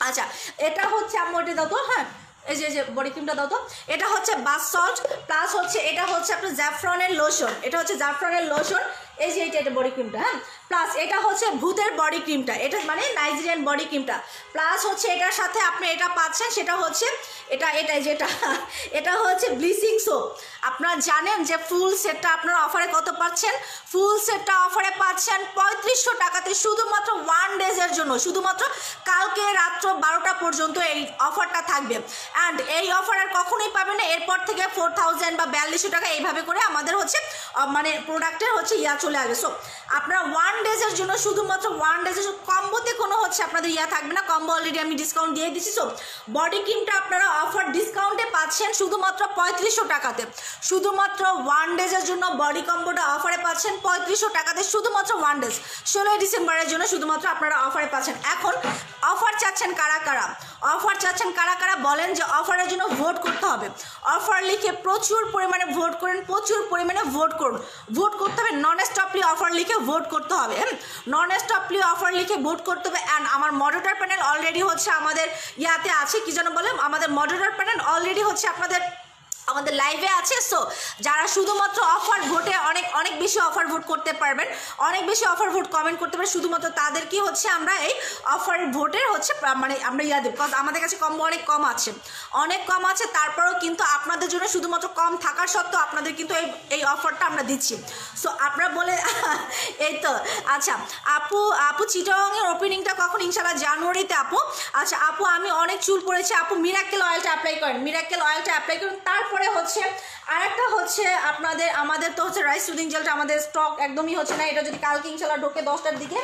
আচ্ছা এটা হচ্ছে আমি দাও তো হ্যাঁ এই যে যে বডি ক্রিমটা দাও তো এটা হচ্ছে বাস সল্ট প্লাস হচ্ছে এটা হচ্ছে আপনার জ্যাফ্রনের লোশন এটা হচ্ছে জ্যাফ্রনের লোশন এই যে এটা এটা বডি ক্রিমটা হ্যাঁ প্লাস এটা হচ্ছে ভূতের বডি ক্রিমটা এটা মানে নাইজেরিয়ান বডি ক্রিমটা প্লাস হচ্ছে এটার সাথে আপনি এটা পাচ্ছেন সেটা হচ্ছে এটা এটা যেটা এটা হচ্ছে ব্লিচিং সোপ আপনারা জানেন যে ফুল সেটটা আপনারা অফারে কত পাচ্ছেন ফুল সেটটা অফারে পাচ্ছেন পঁয়ত্রিশশো টাকাতে শুধুমাত্র ওয়ান ডেজের জন্য শুধুমাত্র কালকে রাত্র বারোটা পর্যন্ত এই অফারটা থাকবে অ্যান্ড এই অফার আর কখনোই পাবে না এরপর থেকে ফোর বা বিয়াল্লিশশো টাকা এইভাবে করে আমাদের হচ্ছে মানে প্রোডাক্টের হচ্ছে ইয়া চলে আসবে সো আপনারা ওয়ান ডেজের জন্য শুধুমাত্র ওয়ান ডেজের কম্বোতে কোনো হচ্ছে আপনাদের ইয়া থাকবে না কম্বো অলরেডি আমি ডিসকাউন্ট দিয়ে দিচ্ছি সো বডি ক্রিমটা আপনারা অফার ডিসকাউন্টে পাচ্ছেন শুধুমাত্র পঁয়ত্রিশশো টাকাতে শুধুমাত্র ওয়ান ডেজের জন্য বডি কম্বোটা অফারে পাচ্ছেন পঁয়ত্রিশশো টাকাতে শুধুমাত্র ওয়ান ডেজ ষোলোই ডিসেম্বরের জন্য শুধুমাত্র আপনারা অফারে পাচ্ছেন এখন অফার চাচ্ছেন কারা কারা অফার চাচ্ছেন কারা কারা বলেন যে অফারের জন্য ভোট করতে হবে অফার লিখে প্রচুর পরিমাণে ভোট করেন প্রচুর পরিমাণে ভোট করুন ভোট করতে হবে নন স্টপ স্টপলি অফার লিখে ভোট করতে হবে নন স্টপলি অফার লিখে ভোট করতে হবে অ্যান্ড আমার মডেটার প্যানেল অলরেডি হচ্ছে আমাদের ইয়াতে আছে কি যেন বলে আমাদের মডেটার প্যানেল অলরেডি হচ্ছে আপনাদের আমাদের লাইভে আছে সো যারা শুধুমাত্র অফার ভোটে অনেক অনেক বেশি অফার ভোট করতে পারবেন অনেক বেশি অফার ভোট কমেন্ট করতে পারবেন শুধুমাত্র তাদেরকে হচ্ছে আমরা এই অফার ভোটের হচ্ছে মানে আমরা ইয়া দেব আমাদের কাছে কম অনেক কম আছে অনেক কম আছে তারপরেও কিন্তু আপনাদের জন্য শুধুমাত্র কম থাকার সত্ত্বেও আপনাদের কিন্তু এই এই অফারটা আমরা দিচ্ছি সো আপনারা বলে এই তো আচ্ছা আপু আপু চিটাংয়ের ওপেনিংটা কখন ইনশাল্লাহ জানুয়ারিতে আপু আচ্ছা আপু আমি অনেক চুল পড়েছি আপু মিরাক্কেল অয়েলটা অ্যাপ্লাই করেন মিরাক্কেল অয়েলটা অ্যাপ্লাই করেন তার তারপরে হচ্ছে আরেকটা হচ্ছে আপনাদের আমাদের তো হচ্ছে রাইস সুদিন জেলটা আমাদের স্টক একদমই হচ্ছে না এটা যদি কালকে ইনশাল্লাহ ঢোকে দশটার দিকে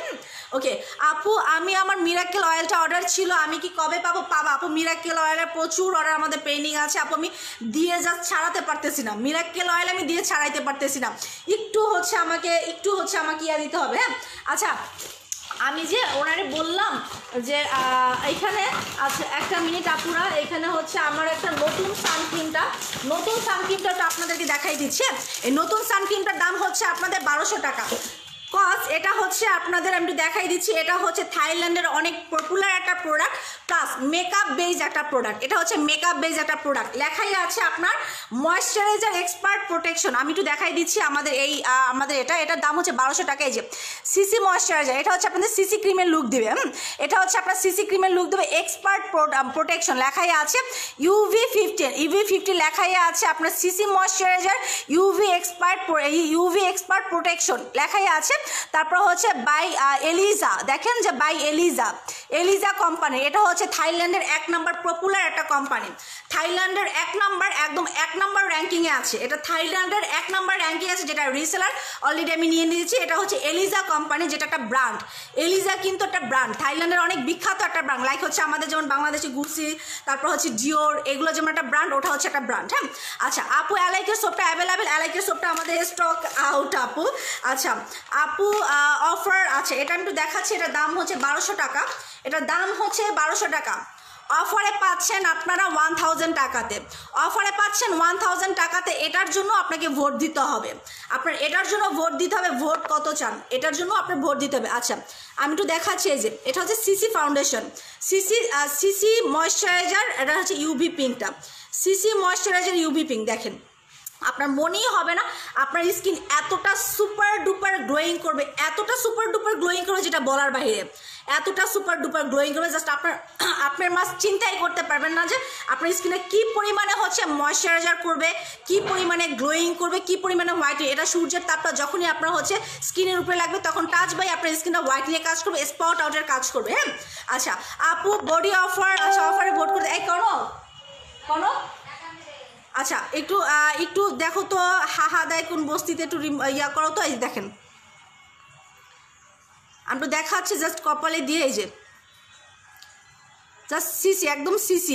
ওকে আপু আমি আমার মিরাকেল অয়েলটা অর্ডার ছিল আমি কি কবে পাবো পাবো আপু মিরাকেল অয়েলের প্রচুর অর্ডার আমাদের পেন্ডিং আছে আপু আমি দিয়ে যা ছাড়াতে পারতেছি না মিরাকেল অয়েল আমি দিয়ে ছাড়াইতে পারতেছি না একটু হচ্ছে আমাকে একটু হচ্ছে আমাকে ইয়া দিতে হবে হ্যাঁ আচ্ছা আমি যে ওনারে বললাম যে এখানে আচ্ছা একটা মিনিট আপুরা এখানে হচ্ছে আমার একটা নতুন সানক্রিমটা নতুন সানক্রিমটা তো আপনাদেরকে দেখাই দিচ্ছে এই নতুন সানক্রিমটার দাম হচ্ছে আপনাদের বারোশো টাকা কজ এটা হচ্ছে আপনাদের আমি একটু দেখাই দিচ্ছি এটা হচ্ছে থাইল্যান্ডের অনেক পপুলার একটা প্রোডাক্ট প্লাস মেকআপ বেজ একটা প্রোডাক্ট এটা হচ্ছে মেকআপ বেজ একটা প্রোডাক্ট লেখাই আছে আপনার ময়শ্চারাইজার এক্সপার্ট প্রোটেকশন আমি একটু দেখাই দিচ্ছি আমাদের এই আমাদের এটা এটার দাম হচ্ছে বারোশো টাকায় যে সিসি ময়শ্চারাইজার এটা হচ্ছে আপনাদের সিসি ক্রিমের লুক দেবে হুম এটা হচ্ছে আপনার সিসি ক্রিমের লুক দেবে এক্সপার্ট প্রোটেকশন লেখাই আছে ইউভি ফিফটিন ইউভি ফিফটি লেখাই আছে আপনার CC moisturizer UV expert UV expert protection লেখাই আছে তারপর হচ্ছে বাই এলিজা দেখেন যে বাই এলিজা এলিজা কোম্পানি এটা হচ্ছে থাইল্যান্ডের এক নাম্বার পপুলার একটা কোম্পানি থাইল্যান্ডের এক নাম্বার একদম এক নাম্বার র্যাঙ্কিংয়ে আছে এটা থাইল্যান্ডের এক নাম্বার র্যাঙ্কিং আছে যেটা রিসেলার অলরেডি আমি নিয়ে নিয়েছি এটা হচ্ছে এলিজা কোম্পানি যেটা একটা ব্র্যান্ড এলিজা কিন্তু একটা ব্র্যান্ড থাইল্যান্ডের অনেক বিখ্যাত একটা ব্র্যান্ড লাইক হচ্ছে আমাদের যেমন বাংলাদেশে গুসি তারপর হচ্ছে জিওর এগুলো যেমন একটা ব্র্যান্ড ওটা হচ্ছে একটা ব্র্যান্ড হ্যাঁ আচ্ছা আপু অ্যালাইকের সোপটা অ্যাভেলেবেল অ্যালাইকের সোপটা আমাদের স্টক আউট আপু আচ্ছা আপু অফার আছে এটা আমি একটু দেখাচ্ছি এটার দাম হচ্ছে বারোশো টাকা এটার দাম হচ্ছে বারোশো টাকা অফারে পাচ্ছেন আপনারা ওয়ান থাউজেন্ড টাকাতে অফারে পাচ্ছেন ওয়ান থাউজেন্ড টাকাতে এটার জন্য আপনাকে ভোট দিতে হবে আপনার এটার জন্য ভোট দিতে হবে ভোট কত চান এটার জন্য আপনার ভোট দিতে হবে আচ্ছা আমি একটু দেখাচ্ছি যে এটা হচ্ছে CC foundation CC CC moisturizer এটা হচ্ছে ইউভি পিঙ্কটা সিসি ময়শ্চারাইজার ইউভি পিঙ্ক দেখেন আপনার মনেই হবে না আপনার স্কিন এতটা সুপার ডুপার গ্লোয়িং করবে এতটা সুপার ডুপার গ্লোয়িং করবে যেটা বলার বাইরে এতটা সুপার ডুপার গ্লোয়িং করবে জাস্ট আপনার আপনার মাস চিন্তাই করতে পারবেন না যে আপনার স্কিনে কী পরিমাণে হচ্ছে ময়শ্চারাইজার করবে কি পরিমাণে গ্লোয়িং করবে কী পরিমাণে হোয়াইট এটা সূর্যের তাপটা যখনই আপনার হচ্ছে স্কিনের উপরে লাগবে তখন টাচ বাই আপনার স্কিনটা হোয়াইট নিয়ে কাজ করবে স্পট আউটের কাজ করবে হ্যাঁ আচ্ছা আপু বডি অফার আচ্ছা অফারে ভোট করতে এই কোনো কোনো আচ্ছা একটু একটু দেখো তো হা হা দেয় কোন বস্তিতে একটু ইয়া করো তো এই দেখেন আমি তো দেখাচ্ছি জাস্ট কপালে দিয়ে এই যে জাস্ট সিসি একদম সিসি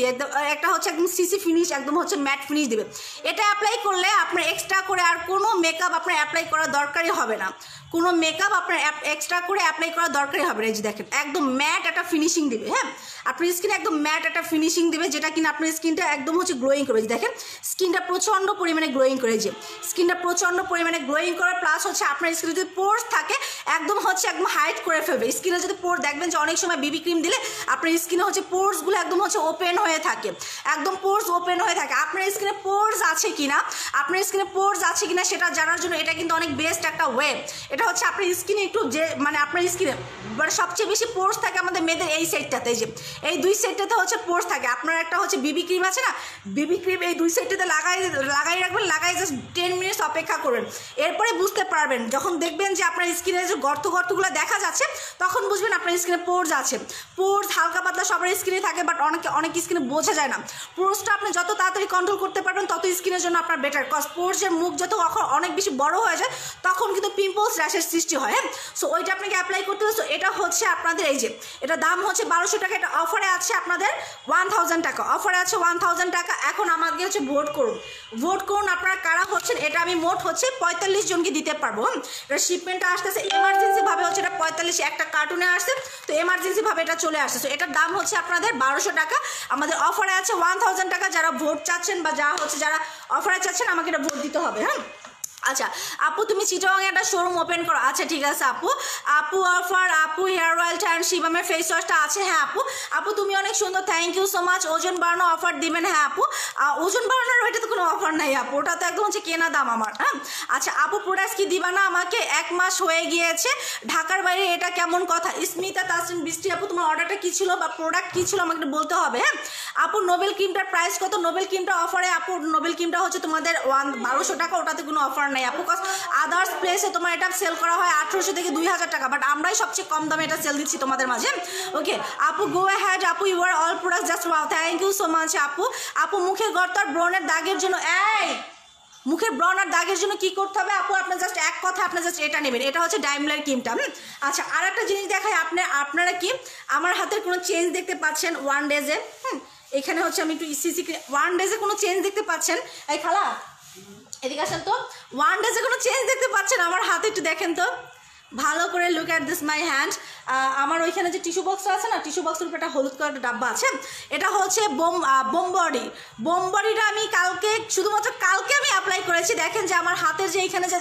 একটা হচ্ছে একদম সিসি ফিনিশ একদম হচ্ছে ম্যাট ফিনিশ দেবে এটা অ্যাপ্লাই করলে আপনার এক্সট্রা করে আর কোনো মেকআপ আপনার অ্যাপ্লাই করা দরকারই হবে না কোনো মেকআপ আপনার এক্সট্রা করে অ্যাপ্লাই করা দরকারই হবে না এই যে দেখেন একদম ম্যাট একটা ফিনিশিং দেবে হ্যাঁ আপনার স্কিনে একদম ম্যাট একটা ফিনিশিং দেবে যেটা কিনা আপনার স্কিনটা একদম হচ্ছে গ্রোয়িং করে দেখেন স্কিনটা প্রচণ্ড পরিমাণে গ্রোয়িং করেছে স্কিনটা প্রচণ্ড পরিমাণে গ্রোয়িং করে প্লাস হচ্ছে আপনার স্কিনে যদি পোর্স থাকে একদম হচ্ছে একদম হাইট করে ফেলবে স্কিনে যদি পোর্স দেখবেন যে অনেক সময় বিবি ক্রিম দিলে আপনার স্কিনে হচ্ছে পোর্সগুলো একদম হচ্ছে ওপেন হয়ে থাকে একদম পোর্স ওপেন হয়ে থাকে আপনার স্কিনে পোর্স আছে কিনা আপনার স্কিনে পোর্স আছে কি না সেটা জানার জন্য এটা কিন্তু অনেক বেস্ট একটা ওয়ে এটা হচ্ছে আপনার স্কিনে একটু যে মানে আপনার স্কিনে মানে সবচেয়ে বেশি পোর্স থাকে আমাদের মেয়েদের এই সাইডটাতে যে এই দুই সেটটাতে হচ্ছে পোর্স থাকে আপনার একটা হচ্ছে বিবি ক্রিম আছে না বিবি ক্রিম এই দুই সেটটাতে লাগাই লাগাই রাখবেন লাগাই জাস্ট টেন মিনিটস অপেক্ষা করবেন এরপরে বুঝতে পারবেন যখন দেখবেন যে আপনার স্কিনে যে গর্ত গর্তগুলো দেখা যাচ্ছে তখন বুঝবেন আপনার স্কিনে পোর্স আছে পোর্স হালকা পাতলা সবার স্কিনে থাকে বাট অনেকে অনেক স্কিনে বোঝা যায় না পোর্সটা আপনি যত তাড়াতাড়ি কন্ট্রোল করতে পারবেন তত স্কিনের জন্য আপনার বেটার কজ পোর্সের মুখ যত কখন অনেক বেশি বড় হয়ে যায় তখন কিন্তু পিম্পলস র্যাশের সৃষ্টি হয় হ্যাঁ সো ওইটা আপনাকে অ্যাপ্লাই করতে হবে সো এটা হচ্ছে আপনাদের এই যে এটা দাম হচ্ছে বারোশো টাকা এটা অফারে আছে আপনাদের ওয়ান থাউজেন্ড টাকা অফারে আছে ওয়ান থাউজেন্ড টাকা এখন আমাকে হচ্ছে ভোট করুন ভোট করুন আপনারা কারা হচ্ছেন এটা আমি মোট হচ্ছে পঁয়তাল্লিশ জনকে দিতে পারবো এটা শিপমেন্টটা আসতেছে এমার্জেন্সিভাবে হচ্ছে এটা পঁয়তাল্লিশ একটা কার্টুনে আসছে তো এমার্জেন্সিভাবে এটা চলে আসছে তো এটার দাম হচ্ছে আপনাদের বারোশো টাকা আমাদের অফারে আছে ওয়ান টাকা যারা ভোট চাচ্ছেন বা যা হচ্ছে যারা অফারে চাচ্ছেন আমাকে এটা ভোট দিতে হবে হ্যাঁ আচ্ছা আপু তুমি চিটাগাং একটা শোরুম ওপেন করো আচ্ছা ঠিক আছে আপু আপু অফার আপু হেয়ার অয়েল ট্যান্ড শিবামের ফেস ওয়াশটা আছে হ্যাঁ আপু আপু তুমি অনেক সুন্দর থ্যাংক ইউ সো মাচ ওজন বাড়ানো অফার দিবেন হ্যাঁ আপু ওজন বাড়ানোর ওইটা তো কোনো অফার নাই আপু ওটা তো একদম হচ্ছে কেনা দাম আমার হ্যাঁ আচ্ছা আপু প্রোডাক্ট কি দিবা না আমাকে এক মাস হয়ে গিয়েছে ঢাকার বাইরে এটা কেমন কথা স্মিতা তাসিন বৃষ্টি আপু তোমার অর্ডারটা কী ছিল বা প্রোডাক্ট কী ছিল আমাকে বলতে হবে হ্যাঁ আপু নোবেল ক্রিমটার প্রাইস কত নোবেল ক্রিমটা অফারে আপু নোবেল ক্রিমটা হচ্ছে তোমাদের ওয়ান বারোশো টাকা ওটাতে কোনো অফার নাই আপু কজ আদার্স প্লেসে তোমার এটা সেল করা হয় আঠেরোশো থেকে দুই হাজার টাকা বাট আমরাই সবচেয়ে কম দামে এটা সেল দিচ্ছি তোমাদের মাঝে ওকে আপু গো হ্যাড আপু you are all product just wow thank you so much আপু আপু মুখের গর্ত ব্রনের ব্রণের দাগের জন্য এই মুখের ব্রণ আর দাগের জন্য কি করতে হবে আপু আপনার জাস্ট এক কথা আপনার জাস্ট এটা নেবেন এটা হচ্ছে ডাইমলার কিমটা হুম আচ্ছা আর একটা জিনিস দেখায় আপনার আপনারা কি আমার হাতের কোনো চেঞ্জ দেখতে পাচ্ছেন ওয়ান ডেজে হুম এখানে হচ্ছে আমি একটু ইসিসি ওয়ান ডেজে কোনো চেঞ্জ দেখতে পাচ্ছেন এই খালা এদিকে আসেন তো ওয়ান ডেজে কোনো চেঞ্জ দেখতে পাচ্ছেন আমার হাতে একটু দেখেন তো ভালো করে look at this my hand আমার ওইখানে যে টিস্যু বক্স আছে না টিস্যু বক্সের উপরে একটা হলুদ কালার ডাব্বা আছে এটা হচ্ছে বোম বোমবডি বোমবডিটা আমি কালকে শুধুমাত্র কালকে আমি অ্যাপ্লাই করেছি দেখেন যে আমার হাতের যে এইখানে যে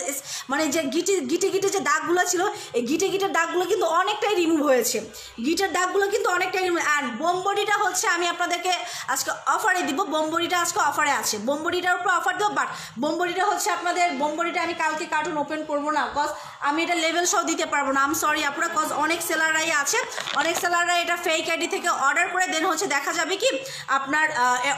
মানে যে গিটি গিটে গিটে যে দাগগুলো ছিল এই গিটে গিটের দাগগুলো কিন্তু অনেকটাই রিমুভ হয়েছে গিটের দাগগুলো কিন্তু অনেকটাই রিমুভ অ্যান্ড বোমবডিটা হচ্ছে আমি আপনাদেরকে আজকে অফারে দিব বোমবডিটা আজকে অফারে আছে বোমবডিটার উপর অফার দেবো বাট বোমবডিটা হচ্ছে আপনাদের বোমবডিটা আমি কালকে কার্টুন ওপেন করবো না বিকজ আমি এটা লেভেল সহ দিতে পারবো না আম সরি আপুরা কজ অনেক সেলাররাই আছে অনেক সেলাররা এটা ফেক আইডি থেকে অর্ডার করে দেন হচ্ছে দেখা যাবে কি আপনার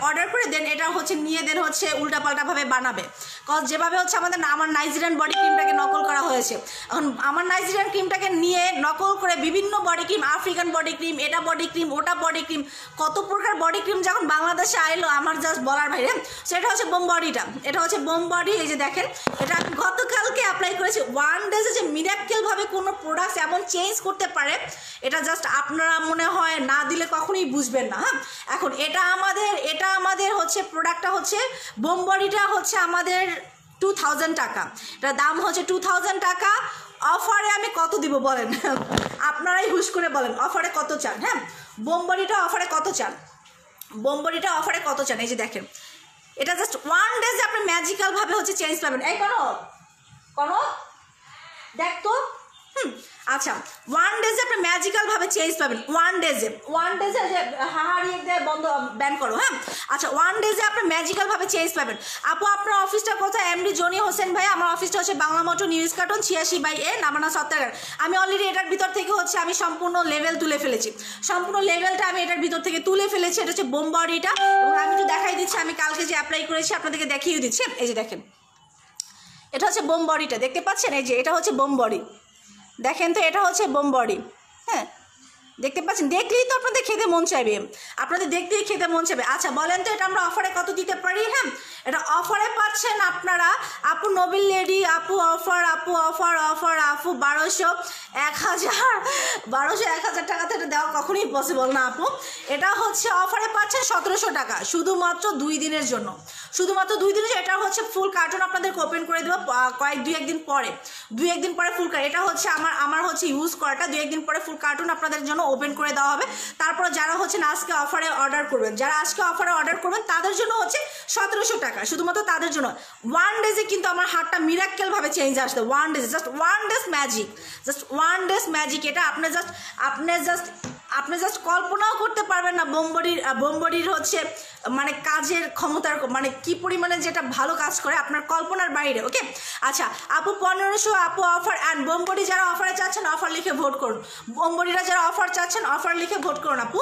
অর্ডার করে দেন এটা হচ্ছে নিয়ে দেন হচ্ছে উল্টাপাল্টাভাবে বানাবে কজ যেভাবে হচ্ছে আমাদের আমার নাইজেরিয়ান বডি ক্রিমটাকে নকল করা হয়েছে এখন আমার নাইজেরিয়ান ক্রিমটাকে নিয়ে নকল করে বিভিন্ন body cream African body cream এটা বডি ক্রিম ওটা বডি ক্রিম কত প্রকার বডি ক্রিম যখন বাংলাদেশে আইলো আমার জাস্ট বলার বাইরে সো এটা হচ্ছে বোম বডিটা এটা হচ্ছে বোম বডি এই যে দেখেন এটা আমি গতকালকে অ্যাপ্লাই করেছি ওয়ান ডেজে যে মিরাক্কেলভাবে কোনো প্রোডাক্ট এমন চেঞ্জ করতে পারে এটা জাস্ট আপনারা মনে হয় না দিলে কখনোই বুঝবেন না হ্যাঁ এখন এটা আমাদের এটা আমাদের হচ্ছে প্রোডাক্টটা হচ্ছে বোমবডিটা হচ্ছে আমাদের টু থাউজেন্ড টাকা এটার দাম হচ্ছে টু থাউজেন্ড টাকা অফারে আমি কত দিব বলেন আপনারাই হুশ করে বলেন অফারে কত চান হ্যাঁ বোম্বডিটা অফারে কত চান বোম্বডিটা অফারে কত চান এই যে দেখেন এটা জাস্ট ওয়ান ডেজ আপনি ম্যাজিক্যালভাবে হচ্ছে চেঞ্জ পাবেন এই কোনো কোনো দেখ তো হুম আচ্ছা ওয়ান ডেজে আপনি ম্যাজিক্যালভাবে চেঞ্জ পাবেন ওয়ান ডেজে ওয়ান ডেজে হাহারিয়ে দিয়ে বন্ধ ব্যান করো হ্যাঁ আচ্ছা ওয়ান ডেজে আপনি ম্যাজিক্যালভাবে চেঞ্জ পাবেন আপু আপনার অফিসটা কোথায় এমডি জনি হোসেন ভাই আমার অফিসটা হচ্ছে বাংলা মোটর নিউজ কার্টন ছিয়াশি বাই এ নামানা সত্যাগার আমি অলরেডি এটার ভিতর থেকে হচ্ছে আমি সম্পূর্ণ লেভেল তুলে ফেলেছি সম্পূর্ণ লেভেলটা আমি এটার ভিতর থেকে তুলে ফেলেছি এটা হচ্ছে বোম্বারিটা এবং আমি একটু দেখাই দিচ্ছি আমি কালকে যে অ্যাপ্লাই করেছি আপনাদেরকে দেখিয়ে দিচ্ছি হ্যাঁ? এই যে দেখেন এটা হচ্ছে বোম বডিটা দেখতে পাচ্ছেন এই যে এটা হচ্ছে বোম বডি দেখেন তো এটা হচ্ছে বোম বডি হ্যাঁ দেখতে পাচ্ছেন দেখলেই তো আপনাদের খেতে মন চাইবে আপনাদের দেখতেই খেতে মন চাইবে আচ্ছা বলেন তো এটা আমরা অফারে কত দিতে পারি হ্যাঁ এটা অফারে পাচ্ছেন আপনারা আপু নোবেল লেডি আপু অফার আপু অফার অফার আপু বারোশো এক হাজার বারোশো এক হাজার টাকাতে এটা দেওয়া কখনোই পসিবল না আপু এটা হচ্ছে অফারে পাচ্ছেন সতেরোশো টাকা শুধুমাত্র দুই দিনের জন্য শুধুমাত্র দুই দিনের এটা হচ্ছে ফুল কার্টন আপনাদের ওপেন করে দেবো কয়েক দুই একদিন পরে দুই একদিন পরে ফুল এটা হচ্ছে আমার আমার হচ্ছে ইউজ করাটা দুই একদিন পরে ফুল কার্টুন আপনাদের জন্য ওপেন করে দেওয়া হবে তারপর যারা হচ্ছেন আজকে অফারে অর্ডার করবেন যারা আজকে অফারে অর্ডার করবেন তাদের জন্য হচ্ছে সতেরোশো টাকা শুধুমাত্র তাদের জন্য ওয়ান ডেজে কিন্তু আমার হাটটা মিরাক্কেলভাবে চেঞ্জ আসবে ওয়ান ডেজে just one days magic just one days magic এটা আপনি জাস্ট আপনি জাস্ট আপনি জাস্ট কল্পনাও করতে পারবেন না বোম্বডির বোম্বডির হচ্ছে মানে কাজের ক্ষমতার মানে কি পরিমাণে যেটা ভালো কাজ করে আপনার কল্পনার বাইরে ওকে আচ্ছা আপু পনেরোশো আপু অফার অ্যান্ড বোম্বডি যারা অফারে চাচ্ছেন অফার লিখে ভোট করুন বোম্বডিরা যারা অফার চাচ্ছেন অফার লিখে ভোট করুন আপু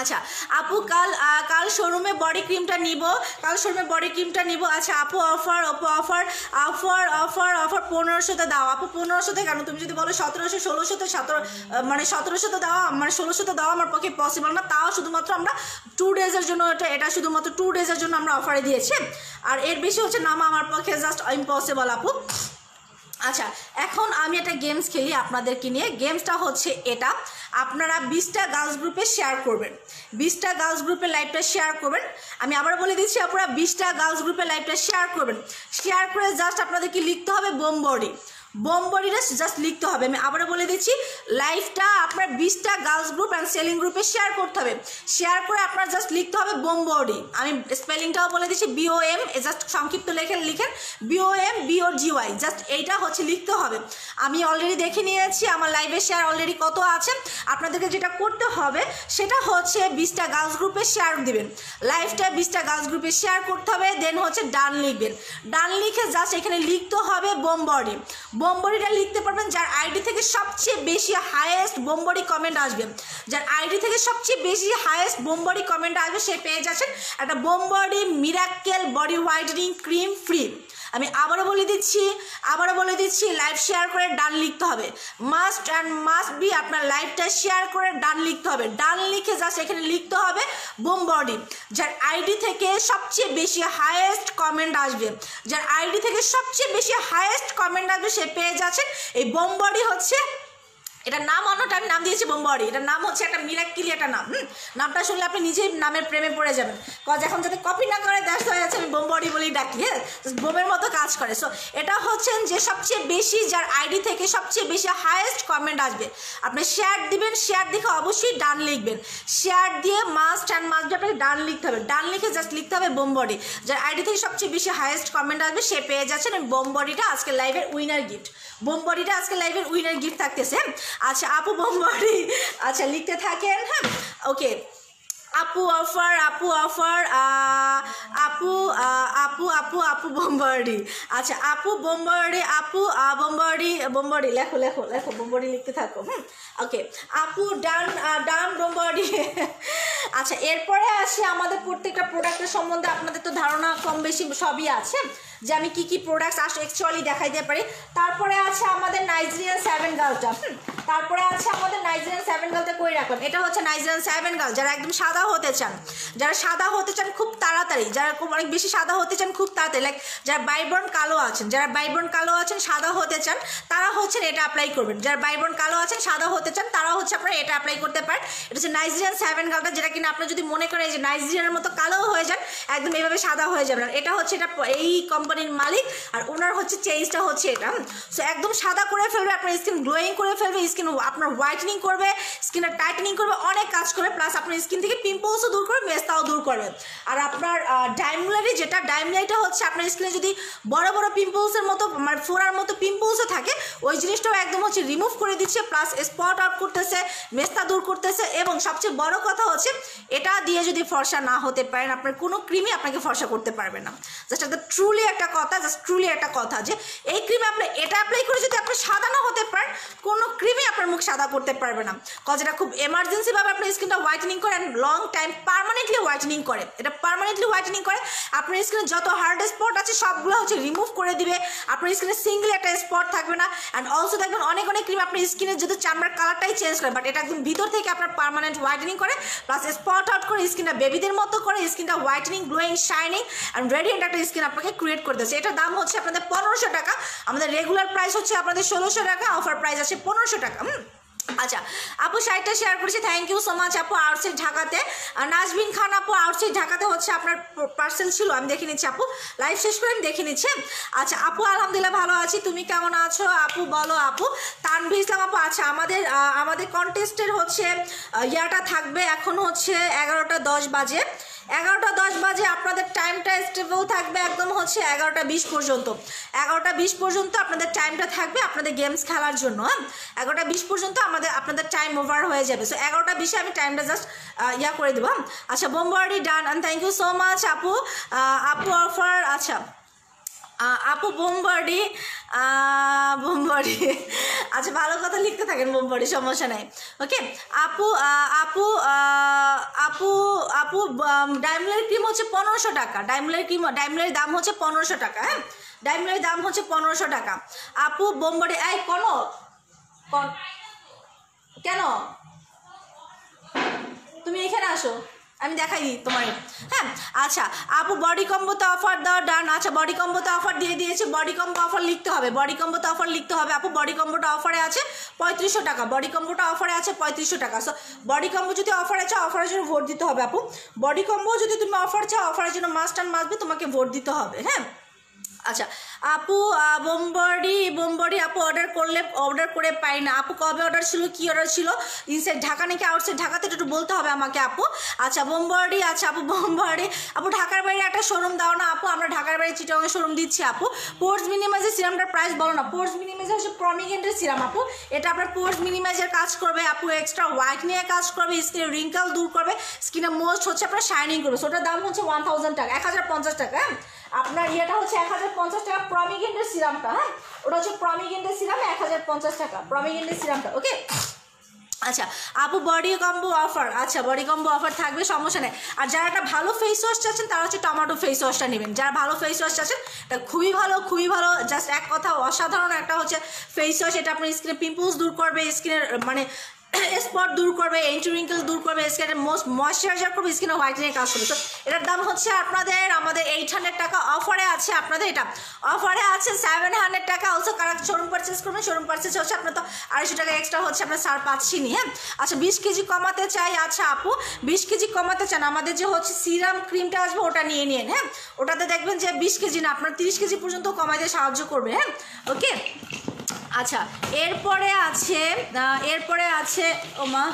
আচ্ছা আপু কাল কাল শোরুমে বডি ক্রিমটা নিব কাল শোরুমে বডি ক্রিমটা নিব আচ্ছা আপু অফার অপু অফার অফার অফার অফার পনেরোশোতে দাও আপু পনেরোশোতে কেন তুমি যদি বলো সতেরোশো ষোলোশোতে সতেরো মানে সতেরোশোতে দাও মানে ষোলোশোতে দেওয়া আমার পক্ষে পসিবল না তাও শুধুমাত্র আমরা টু ডেজের জন্য এটা এটা শুধুমাত্র টু ডেজের জন্য আমরা অফারে দিয়েছি আর এর বেশি হচ্ছে নামা আমার পক্ষে জাস্ট ইম্পসিবল আপু আচ্ছা এখন আমি একটা গেমস খেলি আপনাদেরকে নিয়ে গেমসটা হচ্ছে এটা আপনারা বিশটা গার্লস গ্রুপে শেয়ার করবেন বিশটা গার্লস গ্রুপে লাইভটা শেয়ার করবেন আমি আবার বলে দিচ্ছি আপনারা বিশটা গার্লস গ্রুপে লাইভটা শেয়ার করবেন শেয়ার করে জাস্ট আপনাদেরকে লিখতে হবে বোম বোম জাস্ট লিখতে হবে আমি আবারও বলে দিচ্ছি লাইভটা আপনার বিশটা গার্লস গ্রুপ অ্যান্ড সেলিং গ্রুপে শেয়ার করতে হবে শেয়ার করে আপনার জাস্ট লিখতে হবে বোম আমি স্পেলিংটাও বলে দিচ্ছি বিও এম জাস্ট সংক্ষিপ্ত লেখেন লিখেন বিও এম বিও জিওয়াই জাস্ট এইটা হচ্ছে লিখতে হবে আমি অলরেডি দেখে নিয়েছি আমার লাইভে শেয়ার অলরেডি কত আছে আপনাদেরকে যেটা করতে হবে সেটা হচ্ছে বিশটা গার্লস গ্রুপে শেয়ার দিবেন লাইভটা বিশটা গার্লস গ্রুপে শেয়ার করতে হবে দেন হচ্ছে ডান লিখবেন ডান লিখে জাস্ট এখানে লিখতে হবে বোম বোম্বরিটা লিখতে পারবেন যার আইডি থেকে সবচেয়ে বেশি হায়েস্ট বোম্বরি কমেন্ট আসবে যার আইডি থেকে সবচেয়ে বেশি হায়েস্ট বোম্বরি কমেন্ট আসবে সে পেয়ে যাচ্ছেন একটা বোম্বরি miracle body whitening cream free আমি আবারও বলে দিচ্ছি আবারও বলে দিচ্ছি লাইভ শেয়ার করে ডান লিখতে হবে মাস্ট অ্যান্ড মাস্ট বি আপনার লাইভটা শেয়ার করে ডান লিখতে হবে ডান লিখে যা সেখানে লিখতে হবে বোম বডি যার আইডি থেকে সবচেয়ে বেশি হায়েস্ট কমেন্ট আসবে যার আইডি থেকে সবচেয়ে বেশি হায়েস্ট কমেন্ট আসবে সে পেয়ে যাচ্ছেন এই বোম বডি হচ্ছে এটার নাম অন্যটা আমি নাম দিয়েছি বোম্বরি এটা নাম হচ্ছে একটা মিরাক্কিলি একটা নাম হুম নামটা শুনলে আপনি নিজেই নামের প্রেমে পড়ে যাবেন কজ এখন যাতে কপি না করে দেশ হয়ে যাচ্ছে আমি বোম্বরি বলেই ডাকি হ্যাঁ বোমের মতো কাজ করে সো এটা হচ্ছেন যে সবচেয়ে বেশি যার আইডি থেকে সবচেয়ে বেশি হায়েস্ট কমেন্ট আসবে আপনি শেয়ার দিবেন শেয়ার দেখে অবশ্যই ডান লিখবেন শেয়ার দিয়ে মাস্ট অ্যান্ড মাস্ট দিয়ে আপনাকে ডান লিখতে হবে ডান লিখে জাস্ট লিখতে হবে বোম্বরি যার আইডি থেকে সবচেয়ে বেশি হায়েস্ট কমেন্ট আসবে সে পেয়ে যাচ্ছেন আমি বোম্বরিটা আজকে লাইভের উইনার গিফট বোম্বরিটা আজকে লাইভের উইনার গিফট থাকতেছে হ্যাঁ আচ্ছা আপু বোম্বারি আচ্ছা লিখতে থাকেন হ্যাঁ ওকে আপু অফার আপু অফার আপু আপু আপু আপু বোম্বারি আচ্ছা আপু বোম্বারি আপু বোম্বারি বোম্বারি লেখো লেখো লেখো বোম্বারি লিখতে থাকো হুম ওকে আপু ডান ডান বোম্বারি আচ্ছা এরপরে আসি আমাদের প্রত্যেকটা প্রোডাক্টের সম্বন্ধে আপনাদের তো ধারণা কম বেশি সবই আছে যে আমি কী কী প্রোডাক্টস আস অ্যাকচুয়ালি দেখাই দিতে পারি তারপরে আছে আমাদের নাইজেরিয়ান সেভেন গার্লটা হুম তারপরে আছে আমাদের নাইজেরিয়ান সেভেন গার্লটা করে রাখুন এটা হচ্ছে নাইজেরিয়ান সেভেন গার্ল যারা একদম সাদা হতে চান যারা সাদা হতে চান খুব তাড়াতাড়ি যারা অনেক বেশি সাদা হতে চান খুব তাড়াতাড়ি লাইক যারা বাইব্রন কালো আছেন যারা বাইব্রন কালো আছেন সাদা হতে চান তারা হচ্ছেন এটা অ্যাপ্লাই করবেন যারা বাইব্রন কালো আছেন সাদা হতে চান তারা হচ্ছে আপনারা এটা অ্যাপ্লাই করতে পারেন এটা হচ্ছে নাইজেরিয়ান সেভেন গার্লটা যেটা কিনা আপনার যদি মনে করেন যে নাইজেরিয়ার মতো কালো হয়ে যান একদম এভাবে সাদা হয়ে যাবেন এটা হচ্ছে এটা এই কম কোম্পানির মালিক আর ওনার হচ্ছে চেঞ্জটা হচ্ছে এটা সো একদম সাদা করে ফেলবে আপনার স্কিন গ্লোয়িং করে ফেলবে স্কিন আপনার হোয়াইটনিং করবে স্কিনের টাইটেনিং করবে অনেক কাজ করবে প্লাস আপনার স্কিন থেকে পিম্পলসও দূর করবে মেস্তাও দূর করবে আর আপনার ডাইমলারি যেটা ডাইমলারিটা হচ্ছে আপনার স্কিনে যদি বড় বড় পিম্পলসের মতো মানে ফোড়ার মতো পিম্পলসও থাকে ওই জিনিসটাও একদম হচ্ছে রিমুভ করে দিচ্ছে প্লাস স্পট আউট করতেছে মেস্তা দূর করতেছে এবং সবচেয়ে বড় কথা হচ্ছে এটা দিয়ে যদি ফর্সা না হতে পারেন আপনার কোনো ক্রিমই আপনাকে ফর্সা করতে পারবে না জাস্ট একটা ট্রুলি একটা একটা কথা জাস্ট ট্রুলি একটা কথা যে এই ক্রিমে আপনি এটা অ্যাপ্লাই করে যদি আপনি সাদা না হতে পারেন কোনো ক্রিমে আপনার মুখ সাদা করতে পারবে না কজ এটা খুব এমার্জেন্সিভাবে আপনার স্কিনটা হোয়াইটেনিং করে and long time permanently whitening করে এটা পারমানেন্টলি হোয়াইটেনিং করে আপনার স্কিনে যত হার্ড স্পট আছে সবগুলো হচ্ছে রিমুভ করে দিবে আপনার স্কিনে সিঙ্গেল একটা স্পট থাকবে না অ্যান্ড অলসো দেখবেন অনেক অনেক ক্রিম আপনার স্কিনের যদি চামড়ার কালারটাই চেঞ্জ করে বাট এটা একদম ভিতর থেকে আপনার পারমানেন্ট হোয়াইটেনিং করে প্লাস স্পট আউট করে স্কিনটা বেবিদের মতো করে স্কিনটা whitening glowing shining and radiant একটা স্কিন আপনাকে ক্রিয়েট রেট করে দিয়েছে এটার দাম হচ্ছে আপনাদের পনেরোশো টাকা আমাদের রেগুলার প্রাইস হচ্ছে আপনাদের ষোলোশো টাকা অফার প্রাইস আছে পনেরোশো টাকা আচ্ছা আপু সাইডটা শেয়ার করেছি থ্যাংক ইউ সো মাচ আপু আউটসাইড ঢাকাতে নাজবিন খান আপু আউটসাইড ঢাকাতে হচ্ছে আপনার পার্সেল ছিল আমি দেখে নিচ্ছি আপু লাইভ শেষ করে আমি দেখে নিচ্ছি আচ্ছা আপু আলহামদুলিল্লাহ ভালো আছি তুমি কেমন আছো আপু বলো আপু তানভি ইসলাম আপু আচ্ছা আমাদের আমাদের কন্টেস্টের হচ্ছে ইয়াটা থাকবে এখন হচ্ছে এগারোটা দশ বাজে এগারোটা দশ বাজে আপনাদের টাইমটা স্টেবল থাকবে একদম হচ্ছে এগারোটা বিশ পর্যন্ত এগারোটা বিশ পর্যন্ত আপনাদের টাইমটা থাকবে আপনাদের গেমস খেলার জন্য হ্যাঁ এগারোটা বিশ পর্যন্ত আমাদের আপনাদের টাইম ওভার হয়ে যাবে সো এগারোটা বিশে আমি টাইমটা জাস্ট ইয়া করে দেবো হ্যাঁ? আচ্ছা বোম্বারি done and thank you so much আপু আপু অফার আচ্ছা আপু বোমবাডি বোমবাডি আচ্ছা ভালো কথা লিখতে থাকেন বোমবাড়ি সমস্যা নাই ওকে আপু আপু আপু আপু ডাইমলার ক্রিম হচ্ছে পনেরোশো টাকা ডায়মন্ডের ক্রিম ডায়মন্ডের দাম হচ্ছে পনেরোশো টাকা হ্যাঁ ডাইমলারের দাম হচ্ছে পনেরোশো টাকা আপু বোমবাড়ি এই কোন কেন তুমি এখানে আসো আমি দেখাই দিই তোমার হ্যাঁ আচ্ছা আপু বডি কম্বোতে অফার দাও ডান আচ্ছা বডি কম্বোতে অফার দিয়ে দিয়েছে বডি কম্বো অফার লিখতে হবে বডি কম্বোতে অফার লিখতে হবে আপু বডি কম্বোটা অফারে আছে পঁয়ত্রিশশো টাকা বডি কম্বোটা অফারে আছে পঁয়ত্রিশশো টাকা সো বডি কম্বো যদি অফার আছে অফারের জন্য ভোট দিতে হবে আপু বডি কম্বো যদি তুমি অফার চাও অফারের জন্য মাস্ট অ্যান্ড মাসবে তোমাকে ভোট দিতে হবে হ্যাঁ আচ্ছা আপু বোম্বডি বোম্বডি আপু অর্ডার করলে অর্ডার করে পাই না আপু কবে অর্ডার ছিল কি অর্ডার ছিল ইনসাইড ঢাকা নাকি আউটসাইড ঢাকাতে একটু বলতে হবে আমাকে আপু আচ্ছা বোম্বডি আচ্ছা আপু বোম্বডি আপু ঢাকার বাইরে একটা শোরুম দাও না আপু আমরা ঢাকার বাইরে চিটাগাং শোরুম দিচ্ছি আপু পোর্স মিনিমাইজের সিরামটার প্রাইস বলো না পোর্স মিনিমাইজার হচ্ছে প্রমিগেন্টের সিরাম আপু এটা আপনার পোর্স মিনিমাইজের কাজ করবে আপু এক্সট্রা ওয়াইট নিয়ে কাজ করবে স্কিনের রিঙ্কাল দূর করবে স্কিনে মোস্ট হচ্ছে আপনার শাইনিং করবে সো ওটার দাম হচ্ছে ওয়ান থাউজেন্ড টাকা এক হাজার পঞ্চাশ টাকা হ্যাঁ আপনার ইয়েটা হচ্ছে এক হাজার পঞ্চাশ টাকা প্রমিগেন্ডের সিরামটা হ্যাঁ ওটা হচ্ছে প্রমিগেন্ডের সিরাম এক হাজার পঞ্চাশ টাকা প্রমিগেন্ডের সিরামটা ওকে আচ্ছা আপু বডি কম্বো অফার আচ্ছা বডি কম্বো অফার থাকবে সমস্যা নেই আর যারা একটা ভালো ফেস ওয়াশ চাচ্ছেন তারা হচ্ছে টমাটো ফেস ওয়াশটা নেবেন যারা ভালো ফেস ওয়াশ চাচ্ছেন তা খুবই ভালো খুবই ভালো জাস্ট এক কথা অসাধারণ একটা হচ্ছে ফেস ওয়াশ এটা আপনার স্কিনে পিম্পলস দূর করবে স্কিনের মানে স্পট দূর করবে এন্টি রিঙ্কেল দূর করবে স্কিনের মোস্ট ময়শ্চারাইজার করবে স্কিনে হোয়াইটেনিং কাজ করবে তো এটার দাম হচ্ছে আপনাদের আমাদের এইট হান্ড্রেড টাকা অফারে আছে আপনাদের এটা অফারে আছে সেভেন হান্ড্রেড টাকা অলসো কারা শোরুম পারচেস করবেন শোরুম পারচেস হচ্ছে আপনার তো আড়াইশো টাকা এক্সট্রা হচ্ছে আপনার সার পাচ্ছিনি হ্যাঁ আচ্ছা বিশ কেজি কমাতে চাই আচ্ছা আপু বিশ কেজি কমাতে চান আমাদের যে হচ্ছে সিরাম ক্রিমটা আসবে ওটা নিয়ে নিন হ্যাঁ ওটাতে দেখবেন যে বিশ কেজি না আপনার তিরিশ কেজি পর্যন্ত কমাইতে সাহায্য করবে হ্যাঁ ওকে আচ্ছা এরপরে আছে এরপরে আছে ওমা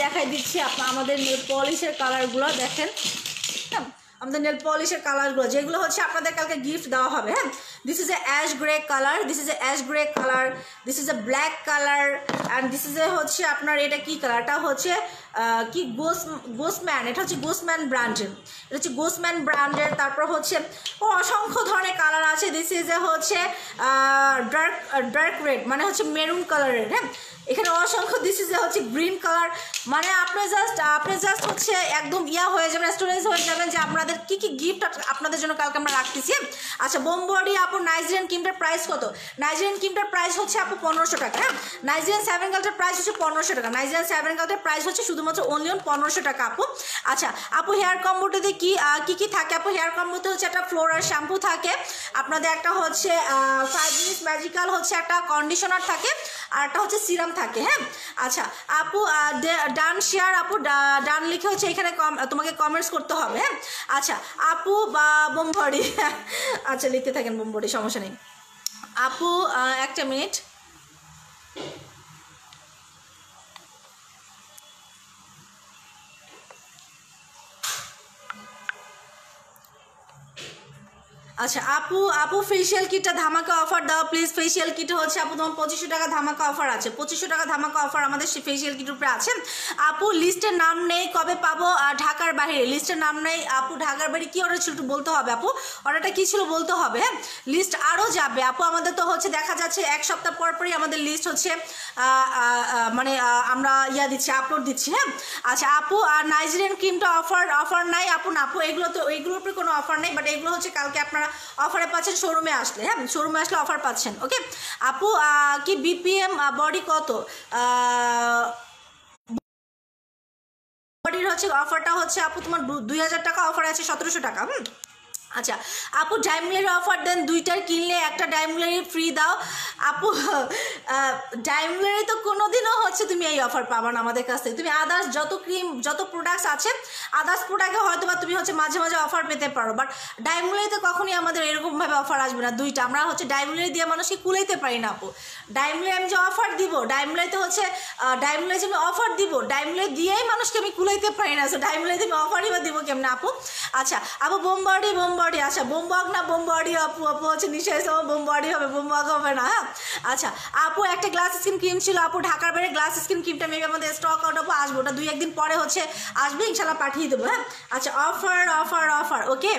দেখাই দিচ্ছি আমাদের নেল পলিশের কালারগুলো দেখেন হ্যাঁ আমাদের নেল পলিশের কালারগুলো যেগুলো হচ্ছে আপনাদের কালকে গিফট দেওয়া হবে হ্যাঁ this is a ash grey colour this is a ash grey colour this is a black colour and this is a হচ্ছে আপনার এটা কি কালারটা হচ্ছে কি গোস গোসম্যান এটা হচ্ছে গোসম্যান ব্র্যান্ডের এটা হচ্ছে গোসম্যান ব্র্যান্ডের তারপর হচ্ছে ও অসংখ্য ধরনের কালার আছে দিস ইজ এ হচ্ছে ডার্ক ডার্ক রেড মানে হচ্ছে মেরুন কালারের হ্যাঁ এখানে অসংখ্য দিস ইজ এ হচ্ছে গ্রিন কালার মানে আপনি জাস্ট আপনি জাস্ট হচ্ছে একদম ইয়া হয়ে যাবেন স্টুডেন্টস হয়ে যাবেন যে আপনাদের কী কী গিফট আপনাদের জন্য কালকে আমরা রাখতেছি হ্যাঁ? আচ্ছা বোম্বডি আপু নাইজেরিয়ান কিমটার প্রাইস কত নাইজেরিয়ান কিমটার প্রাইস হচ্ছে আপু পনেরোশো টাকা হ্যাঁ নাইজেরিয়ান সেভেন কালটার প্রাইস হচ্ছে পনেরোশো টাকা নাইজেরিয়ান সেভেন কালটার প্রাইস হচ্ছে শুধু শুধুমাত্র অনলি অন পনেরোশো টাকা আপু আচ্ছা আপু হেয়ার কম্বোটাতে কি কী কী থাকে আপু হেয়ার কম্বোতে হচ্ছে একটা ফ্লোরার শ্যাম্পু থাকে আপনাদের একটা হচ্ছে ফাইভ মিনিট ম্যাজিক্যাল হচ্ছে একটা কন্ডিশনার থাকে আর একটা হচ্ছে সিরাম থাকে হ্যাঁ আচ্ছা আপু ডান শেয়ার আপু ডান লিখে হচ্ছে এখানে তোমাকে কমেন্টস করতে হবে হ্যাঁ আচ্ছা আপু বা বোমভরি আচ্ছা লিখতে থাকেন বোমভরি সমস্যা নেই আপু একটা মিনিট আচ্ছা আপু আপু ফেসিয়াল কিটটা ধামাকা অফার দাও প্লিজ ফেসিয়াল কিট হচ্ছে আপু তোমার পঁচিশশো টাকা ধামাকা অফার আছে পঁচিশশো টাকা ধামাকা অফার আমাদের ফেসিয়াল কিট উপরে আছে আপু লিস্টের নাম নেই কবে পাবো ঢাকার বাইরে লিস্টের নাম নেই আপু ঢাকার বাইরে কী অর্ডার ছিল একটু বলতে হবে আপু অর্ডারটা কী ছিল বলতে হবে হ্যাঁ লিস্ট আরও যাবে আপু আমাদের তো হচ্ছে দেখা যাচ্ছে এক সপ্তাহ পর পরই আমাদের লিস্ট হচ্ছে মানে আমরা ইয়া দিচ্ছি আপলোড দিচ্ছি হ্যাঁ আচ্ছা আপু নাইজেরিয়ান ক্রিমটা অফার অফার নাই আপু না আপু এগুলো তো এগুলোর উপরে কোনো অফার নেই বাট এগুলো হচ্ছে কালকে আপনারা অফারে পাচ্ছেন শোরুমে আসলে হ্যাঁ শোরুমে আসলে অফার পাচ্ছেন ওকে আপু কি বিপিএম বডি কত বডির হচ্ছে অফারটা হচ্ছে আপু তোমার দুই হাজার টাকা অফার আছে সতেরোশো টাকা হুম আচ্ছা আপু ডায়মলারি অফার দেন দুইটার কিনলে একটা ডায়মলারি ফ্রি দাও আপু ডায়মলারি তো কোনো দিনও হচ্ছে তুমি এই অফার পাবা না আমাদের কাছ থেকে তুমি আদার্স যত ক্রিম যত প্রোডাক্টস আছে আদার্স প্রোডাক্টে হয়তো বা তুমি হচ্ছে মাঝে মাঝে অফার পেতে পারো বাট তো কখনই আমাদের এরকমভাবে অফার আসবে না দুইটা আমরা হচ্ছে ডায়মলারি দিয়ে মানুষকে কুলাইতে পারি না আপু ডায়মলারি আমি যে অফার দিব তো হচ্ছে ডায়মলারি যে আমি অফার দিব ডায়মলারি দিয়েই মানুষকে আমি কুলাইতে পারি না সো ডায়মলারিতে আমি অফারই বা দিব কেমন আপু আচ্ছা আপু বোমবার্ডি বোমবার্ডি বডি আচ্ছা বোমবাগ না বোম আপু আপু হচ্ছে নিশ্চয় ইসলাম হবে বোমবাগ হবে না হ্যাঁ আচ্ছা আপু একটা গ্লাস স্কিন ক্রিম ছিল আপু ঢাকার বাইরে গ্লাস স্কিন ক্রিমটা মেবি আমাদের স্টক আউট আপু আসবো ওটা দুই একদিন পরে হচ্ছে আসবে ইনশাল্লাহ পাঠিয়ে দেবো হ্যাঁ আচ্ছা অফার অফার অফার ওকে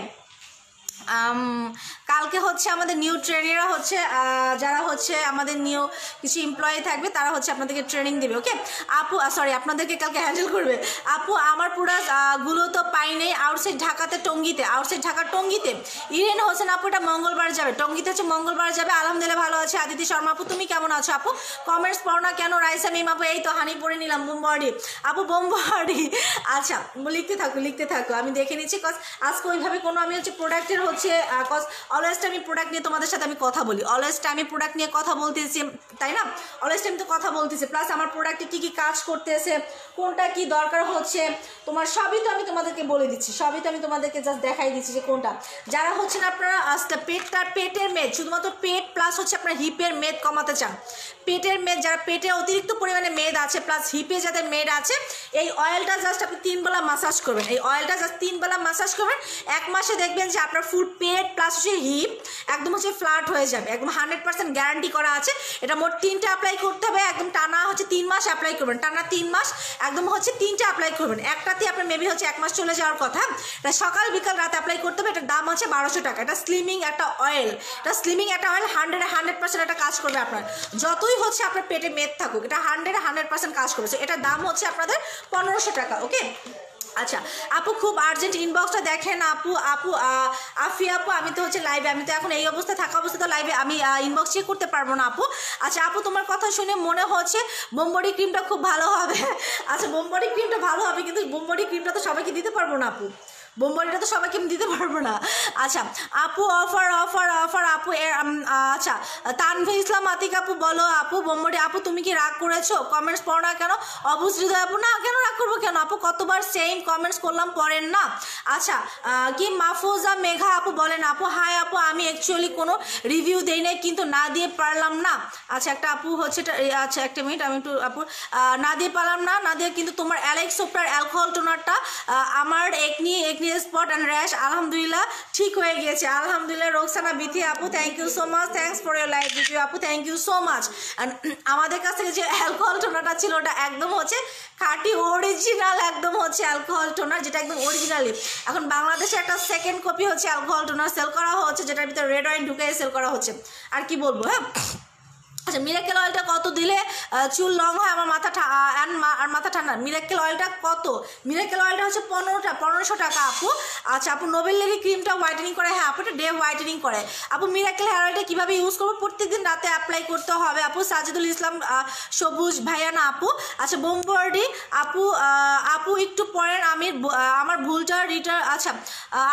কালকে হচ্ছে আমাদের নিউ ট্রেনিরা হচ্ছে যারা হচ্ছে আমাদের নিউ কিছু এমপ্লয়ি থাকবে তারা হচ্ছে আপনাদেরকে ট্রেনিং দেবে ওকে আপু সরি আপনাদেরকে কালকে হ্যান্ডেল করবে আপু আমার পুরা গুলো তো পাই নেই আউটসাইড ঢাকাতে টঙ্গিতে আউটসাইড ঢাকা টঙ্গিতে ইরেন হোসেন আপু এটা মঙ্গলবার যাবে টঙ্গিতে হচ্ছে মঙ্গলবার যাবে আলহামদুলিল্লাহ ভালো আছে আদিতি শর্মা আপু তুমি কেমন আছো আপু কমেন্টস পড়ো না কেন রাইসা মিম আপু এই তো হানি পরে নিলাম বোমবাড়ি আপু বোমবাড়ি আচ্ছা লিখতে থাকো লিখতে থাকো আমি দেখে নিচ্ছি কজ আজকে ওইভাবে কোনো আমি হচ্ছে প্রোডাক্টের হচ্ছে কজ অলওয়েজ আমি প্রোডাক্ট নিয়ে তোমাদের সাথে আমি কথা বলি অলওয়েজ আমি প্রোডাক্ট নিয়ে কথা বলতেছি তাই না অলওয়েজ আমি তো কথা বলতেছি প্লাস আমার প্রোডাক্টে কী কী কাজ করতেছে কোনটা কি দরকার হচ্ছে তোমার সবই তো আমি তোমাদেরকে বলে দিচ্ছি সবই তো আমি তোমাদেরকে জাস্ট দেখাই দিচ্ছি যে কোনটা যারা হচ্ছেন আপনারা আসলে পেটটা পেটের মেদ শুধুমাত্র পেট প্লাস হচ্ছে আপনার হিপের মেদ কমাতে চান পেটের মেদ যারা পেটে অতিরিক্ত পরিমাণে মেদ আছে প্লাস হিপে যাদের মেদ আছে এই অয়েলটা জাস্ট আপনি তিনবেলা মাসাজ করবেন এই অয়েলটা জাস্ট তিনবেলা মাসাজ করবেন এক মাসে দেখবেন যে আপনার ফুড পেট প্লাস হচ্ছে হিপ একদম হচ্ছে ফ্ল্যাট হয়ে যাবে একদম হান্ড্রেড পার্সেন্ট গ্যারান্টি করা আছে এটা মোট তিনটে অ্যাপ্লাই করতে হবে একদম টানা হচ্ছে তিন মাস অ্যাপ্লাই করবেন টানা তিন মাস একদম হচ্ছে তিনটে অ্যাপ্লাই করবেন একটাতে আপনার মেবি হচ্ছে এক মাস চলে যাওয়ার কথা এটা সকাল বিকাল রাতে অ্যাপ্লাই করতে হবে এটার দাম হচ্ছে বারোশো টাকা এটা স্লিমিং একটা অয়েল এটা স্লিমিং একটা অয়েল হান্ড্রেড হান্ড্রেড পার্সেন্ট একটা কাজ করবে আপনার যতই হচ্ছে আপনার পেটে মেদ থাকুক এটা হান্ড্রেড হান্ড্রেড পার্সেন্ট কাজ করবে এটার দাম হচ্ছে আপনাদের পনেরোশো টাকা ওকে আচ্ছা আপু খুব আর্জেন্ট ইনবক্সটা দেখেন আপু আপু আফি আপু আমি তো হচ্ছে লাইভে আমি তো এখন এই অবস্থা থাকা অবস্থা তো লাইভে আমি ইনবক্স চেক করতে পারবো না আপু আচ্ছা আপু তোমার কথা শুনে মনে হচ্ছে বোম্বডি ক্রিমটা খুব ভালো হবে আচ্ছা বোম্বডি ক্রিমটা ভালো হবে কিন্তু বোম্বডি ক্রিমটা তো সবাইকে দিতে পারবো না আপু বোম্বারিটা তো সবাইকে আমি দিতে পারবো না আচ্ছা আপু অফার অফার অফার আপু আচ্ছা তানভি ইসলাম আতিক আপু বলো আপু বোম্বারি আপু তুমি কি রাগ করেছো কমেন্টস পড়ো না কেন অবশ্যই আপু না কেন রাগ করবো কেন আপু কতবার সেম কমেন্টস করলাম পড়েন না আচ্ছা কি মাহফুজা মেঘা আপু বলেন আপু হাই আপু আমি অ্যাকচুয়ালি কোনো রিভিউ দেই নাই কিন্তু না দিয়ে পারলাম না আচ্ছা একটা আপু হচ্ছে আচ্ছা একটা মিনিট আমি একটু আপু না দিয়ে পারলাম না না দিয়ে কিন্তু তোমার অ্যালেক্স সোপ্রার অ্যালকোহল টোনারটা আমার acne acne spot and rash আলহামদুলিল্লাহ ঠিক হয়ে গিয়েছে আলহামদুলিল্লাহ রোকসানা বিথি আপু thank you so much thanks for your live video আপু থ্যাংক ইউ সো মাচ আমাদের কাছ থেকে যে অ্যালকোহল টোনাটা ছিল ওটা একদম হচ্ছে খাঁটি অরিজিনাল একদম হচ্ছে অ্যালকোহল টোনার যেটা একদম অরিজিনালি এখন বাংলাদেশে একটা সেকেন্ড কপি হচ্ছে অ্যালকোহল টোনার সেল করা হচ্ছে যেটার ভিতরে রেড অয়েন ঢুকে সেল করা হচ্ছে আর কি বলবো হ্যাঁ আচ্ছা মিরাকেল অয়েলটা কত দিলে চুল লং হয় আমার মাথা আর মাথা ঠান্ডা মিরাকেল অয়েলটা কত মিরাকেল অয়েলটা হচ্ছে পনেরোটা পনেরোশো টাকা আপু আচ্ছা আপু নোবেল লেভি ক্রিমটা হোয়াইটেনিং করে হ্যাঁ আপু এটা ডে হোয়াইটেনিং করে আপু মিরাকেল হেয়ার অয়েলটা কীভাবে ইউজ করবো প্রত্যেকদিন রাতে অ্যাপ্লাই করতে হবে আপু সাজিদুল ইসলাম সবুজ ভাইয়া না আপু আচ্ছা বোম্বার্ডি আপু আপু একটু পরেন আমি আমার ভুলটা রিটার্ন আচ্ছা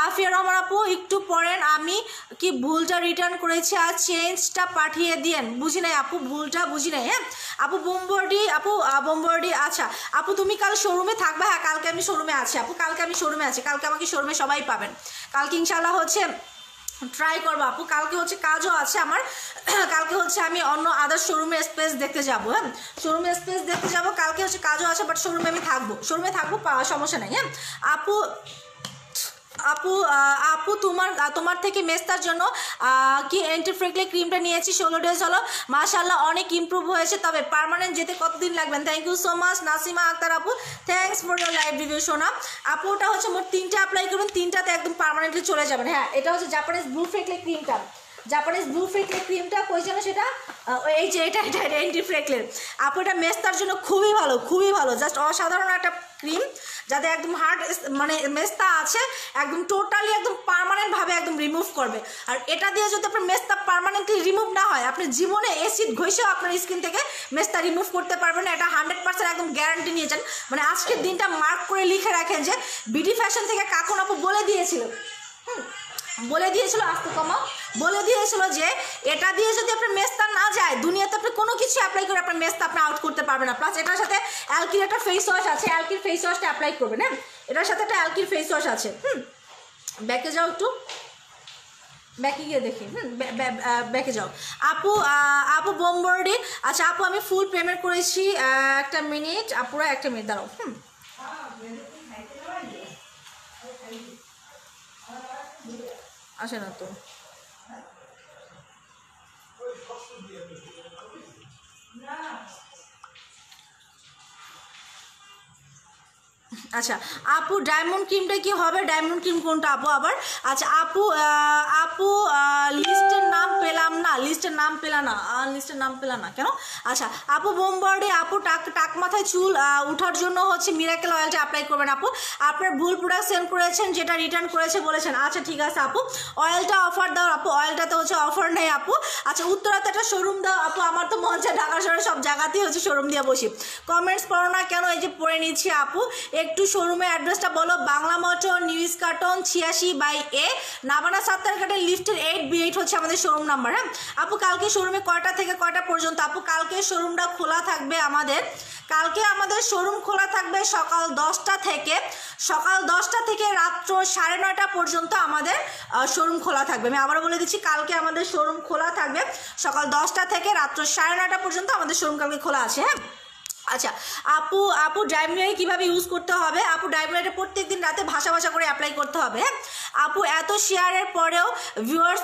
আফিয়া রহমান আপু একটু পরেন আমি কি ভুলটা রিটার্ন করেছি আর চেঞ্জটা পাঠিয়ে দিয়েন বুঝি নাই আপু ভুলটা বুঝি নাই হ্যাঁ আপু বোমবডি আপু বোমবডি আচ্ছা আপু তুমি কাল শোরুমে থাকবা হ্যাঁ কালকে আমি শোরুমে আছি আপু কালকে আমি শোরুমে আছি কালকে আমাকে শোরুমে সবাই পাবেন কালকে ইনশাল্লাহ হচ্ছে ট্রাই করবো আপু কালকে হচ্ছে কাজও আছে আমার কালকে হচ্ছে আমি অন্য আদার্স শোরুমের স্পেস দেখতে যাব হ্যাঁ শোরুমের স্পেস দেখতে যাবো কালকে হচ্ছে কাজও আছে বাট শোরুমে আমি থাকবো শোরুমে থাকবো সমস্যা নেই হ্যাঁ আপু আপু আপু তোমার তোমার থেকে মেস্তার জন্য কি অ্যান্টিফ্রিকলি ক্রিমটা নিয়েছি ষোলো ডেজ হলো মাশাল্লাহ অনেক ইম্প্রুভ হয়েছে তবে পারমানেন্ট যেতে কতদিন লাগবেন thank you so much Nasima Akter আপু thanks for your live review শোনা আপু ওটা হচ্ছে মোট তিনটা অ্যাপ্লাই করুন তিনটাতে একদম পারমানেন্টলি চলে যাবেন হ্যাঁ এটা হচ্ছে জাপানিজ ব্লু ফ্রেকলি ক্রিমটা জাপানিজ ব্লু ফ্রেকলে ক্রিমটা কই যেন সেটা এই যে এটা এটা অ্যান্টি ফ্রেকলের আপু এটা মেস্তার জন্য খুবই ভালো খুবই ভালো জাস্ট অসাধারণ একটা ক্রিম যাতে একদম হার্ড মানে মেস্তা আছে একদম টোটালি একদম পারমানেন্টভাবে একদম রিমুভ করবে আর এটা দিয়ে যদি আপনার মেস্তা পারমানেন্টলি রিমুভ না হয় আপনি জীবনে এসিড ঘষেও আপনার স্কিন থেকে মেস্তা রিমুভ করতে পারবেন এটা হান্ড্রেড পার্সেন্ট একদম গ্যারান্টি নিয়েছেন মানে আজকের দিনটা মার্ক করে লিখে রাখেন যে বিডি ফ্যাশন থেকে কাকুন আপু বলে দিয়েছিল হুম বলে দিয়েছিল আস্তে কমাও বলে দিয়েছিল যে এটা দিয়ে যদি আপনার মেস্তা না যায় দুনিয়াতে আপনি কোনো কিছু অ্যাপ্লাই করে আপনার মেস্তা আপনি আউট করতে পারবেন না প্লাস এটার সাথে অ্যালকির একটা ফেস ওয়াশ আছে অ্যালকির ফেস ওয়াশটা অ্যাপ্লাই করবেন হ্যাঁ এটার সাথে একটা অ্যালকির ফেস ওয়াশ আছে হুম ব্যাকে যাও একটু ব্যাকে গিয়ে দেখি হুম ব্যাকে যাও আপু আপু বোমবর্ডি আচ্ছা আপু আমি ফুল পেমেন্ট করেছি একটা মিনিট আপুরা একটা মিনিট দাঁড়াও হুম I should আচ্ছা আপু ডায়মন্ড ক্রিমটা কি হবে ডায়মন্ড ক্রিম কোনটা আপু আবার আচ্ছা আপু আপু লিস্টের নাম পেলাম না লিস্টের নাম পেলাম না লিস্টের নাম পেলাম না কেন আচ্ছা আপু বোমবার্ডে আপু টাক টাক মাথায় চুল উঠার জন্য হচ্ছে মিরাকেল অয়েলটা অ্যাপ্লাই করবেন আপু আপনার ভুল প্রোডাক্ট সেন্ড করেছেন যেটা রিটার্ন করেছে বলেছেন আচ্ছা ঠিক আছে আপু অয়েলটা অফার দাও আপু অয়েলটা তো হচ্ছে অফার নেই আপু আচ্ছা উত্তরাতে একটা শোরুম দাও আপু আমার তো মন চায় ঢাকা শহরে সব জায়গাতেই হচ্ছে শোরুম দিয়ে বসি কমেন্টস পড়ো না কেন এই যে পড়ে নিচ্ছি আপু একটু শোরুমের অ্যাড্রেসটা বলো বাংলা মোটর নিউজ কার্টন ছিয়াশি বাই এ নাবানা সাতটার কাটের লিফটের এইট বি এইট হচ্ছে আমাদের শোরুম নাম্বার হ্যাঁ আপু কালকে শোরুমে কয়টা থেকে কয়টা পর্যন্ত আপু কালকে শোরুমটা খোলা থাকবে আমাদের কালকে আমাদের শোরুম খোলা থাকবে সকাল দশটা থেকে সকাল দশটা থেকে রাত্র সাড়ে নয়টা পর্যন্ত আমাদের শোরুম খোলা থাকবে আমি আবারও বলে দিচ্ছি কালকে আমাদের শোরুম খোলা থাকবে সকাল দশটা থেকে রাত্র সাড়ে নয়টা পর্যন্ত আমাদের শোরুম কালকে খোলা আছে হ্যাঁ আচ্ছা আপু আপু ড্রাইভ কীভাবে ইউজ করতে হবে আপু ড্রাইভ প্রত্যেক দিন রাতে ভাষা ভাষা করে অ্যাপ্লাই করতে হবে হ্যাঁ আপু এত শেয়ারের পরেও ভিউয়ার্স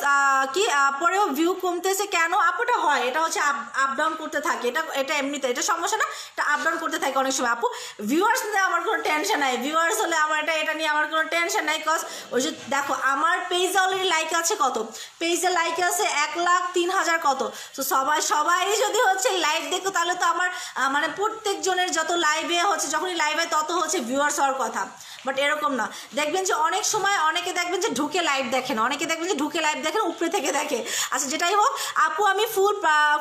কি পরেও ভিউ কমতেছে কেন আপুটা হয় এটা হচ্ছে আপ ডাউন করতে থাকে এটা এটা এমনিতে এটা সমস্যা না এটা আপ ডাউন করতে থাকে অনেক সময় আপু ভিউয়ার্স নিয়ে আমার কোনো টেনশন নাই ভিউয়ার্স হলে আমার এটা এটা নিয়ে আমার কোনো টেনশন নাই কজ ওই যে দেখো আমার পেজে অলরেডি লাইক আছে কত পেজে লাইক আছে এক লাখ তিন হাজার কত তো সবাই সবাই যদি হচ্ছে লাইক দেখো তাহলে তো আমার মানে প্রত্যেকজনের যত লাইভে হচ্ছে যখনই লাইভে তত হচ্ছে ভিউয়ার্স হওয়ার কথা বাট এরকম না দেখবেন যে অনেক সময় অনেকে দেখবেন যে ঢুকে লাইভ দেখেন অনেকে দেখবেন যে ঢুকে লাইভ দেখেন উপরে থেকে দেখে আচ্ছা যেটাই হোক আপু আমি ফুল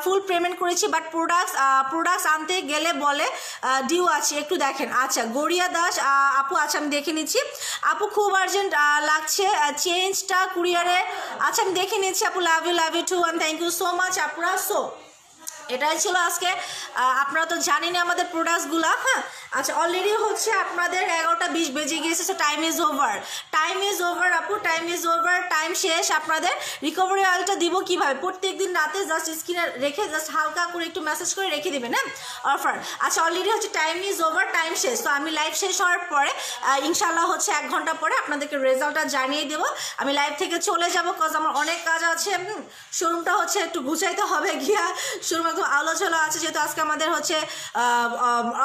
ফুল পেমেন্ট করেছি বাট প্রোডাক্টস প্রোডাক্টস আনতে গেলে বলে ডিউ আছে একটু দেখেন আচ্ছা গড়িয়া দাস আপু আচ্ছা আমি দেখে নিচ্ছি আপু খুব আর্জেন্ট লাগছে চেঞ্জটা কুরিয়ারে আচ্ছা আমি দেখে নিচ্ছি আপু love you love you too and thank you so much আপুরা সো এটাই ছিল আজকে আপনারা তো জানেনই আমাদের প্রোডাক্টসগুলো হ্যাঁ আচ্ছা অলরেডি হচ্ছে আপনাদের এগারোটা বিশ বেজে গিয়েছে so time is over time is over আপু টাইম ইজ ওভার টাইম শেষ আপনাদের রিকভারি অয়েলটা দিব কীভাবে প্রত্যেকদিন রাতে জাস্ট স্ক্রিনে রেখে জাস্ট হালকা করে একটু মেসেজ করে রেখে দেবেন হ্যাঁ অফার আচ্ছা অলরেডি হচ্ছে টাইম ইজ ওভার টাইম শেষ তো আমি লাইভ শেষ হওয়ার পরে ইনশাল্লাহ হচ্ছে এক ঘন্টা পরে আপনাদেরকে রেজাল্টটা জানিয়ে দেবো আমি লাইভ থেকে চলে যাব কজ আমার অনেক কাজ আছে শোরুমটা হচ্ছে একটু গুছাইতে হবে গিয়া শোরুম রকম আলোচনা আছে যেহেতু আজকে আমাদের হচ্ছে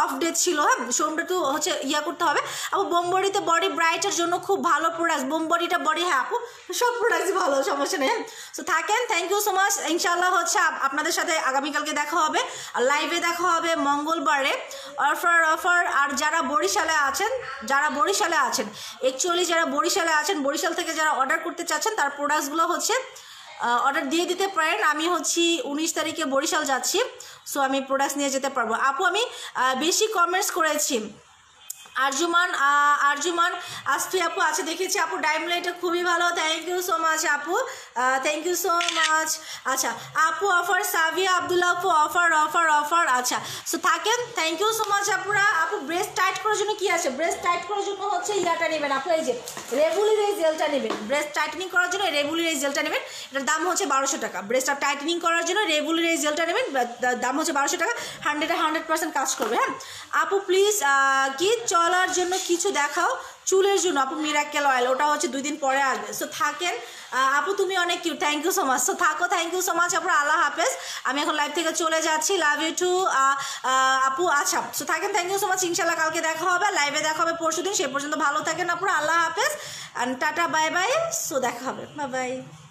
অফ ডে ছিল হ্যাঁ সোমটা তো হচ্ছে ইয়া করতে হবে আপু বোম্বডিতে বডি ব্রাইটের জন্য খুব ভালো প্রোডাক্ট বোম্বডিটা বডি হ্যাঁ আপু সব প্রোডাক্টই ভালো সমস্যা নেই সো হ্যাঁ? থাকেন থ্যাংক ইউ সো মাচ ইনশাল্লাহ হচ্ছে আপনাদের সাথে আগামীকালকে দেখা হবে লাইভে দেখা হবে মঙ্গলবারে অফার অফার আর যারা বরিশালে আছেন যারা বরিশালে আছেন অ্যাকচুয়ালি যারা বরিশালে আছেন বরিশাল থেকে যারা অর্ডার করতে চাচ্ছেন তার প্রোডাক্টসগুলো হচ্ছে অর্ডার দিয়ে দিতে পারেন আমি হচ্ছি উনিশ তারিখে বরিশাল যাচ্ছি সো আমি প্রোডাক্টস নিয়ে যেতে পারবো আপু আমি বেশি কমেন্টস করেছি আরজুমান আর্জুমান আসফি আপু আছে দেখেছি আপু ডায়মন্ড এটা খুবই ভালো থ্যাংক ইউ সো মাচ আপু থ্যাংক ইউ সো মাচ আচ্ছা আপু অফার সাভিয়া আবদুল্লা আপু অফার অফার অফার আচ্ছা সো থাকেন থ্যাংক ইউ সো মাচ আপুরা আপু ব্রেস্ট টাইট করার জন্য কী আছে ব্রেস্ট টাইট করার জন্য হচ্ছে ইয়াটা নেবেন আপু এই যে রেগুলির এই জেলটা নেবেন ব্রেস্ট টাইটনিং করার জন্য রেগুলির এই জেলটা নেবেন এটার দাম হচ্ছে বারোশো টাকা ব্রেস্ট টাইটনিং করার জন্য রেগুলির এই জেলটা নেবেন দাম হচ্ছে বারোশো টাকা হান্ড্রেডে হান্ড্রেড পার্সেন্ট কাজ করবে হ্যাঁ আপু প্লিজ কি চ চলার জন্য কিছু দেখাও চুলের জন্য আপু কেল অয়েল ওটা হচ্ছে দুই দিন পরে আসবে সো থাকেন আপু তুমি অনেক cute thank you so much so থাকো থ্যাংক ইউ সো মাচ আপু আল্লাহ হাফেজ আমি এখন লাইভ থেকে চলে যাচ্ছি লাভ ইউ টু আপু আচ্ছা সো থাকেন থ্যাংক ইউ সো মাচ ইনশাল্লাহ কালকে দেখা হবে লাইভে দেখা হবে পরশু দিন সে পর্যন্ত ভালো থাকেন আপনার আল্লাহ হাফেজ and tata bye bye so দেখা হবে বাই বাই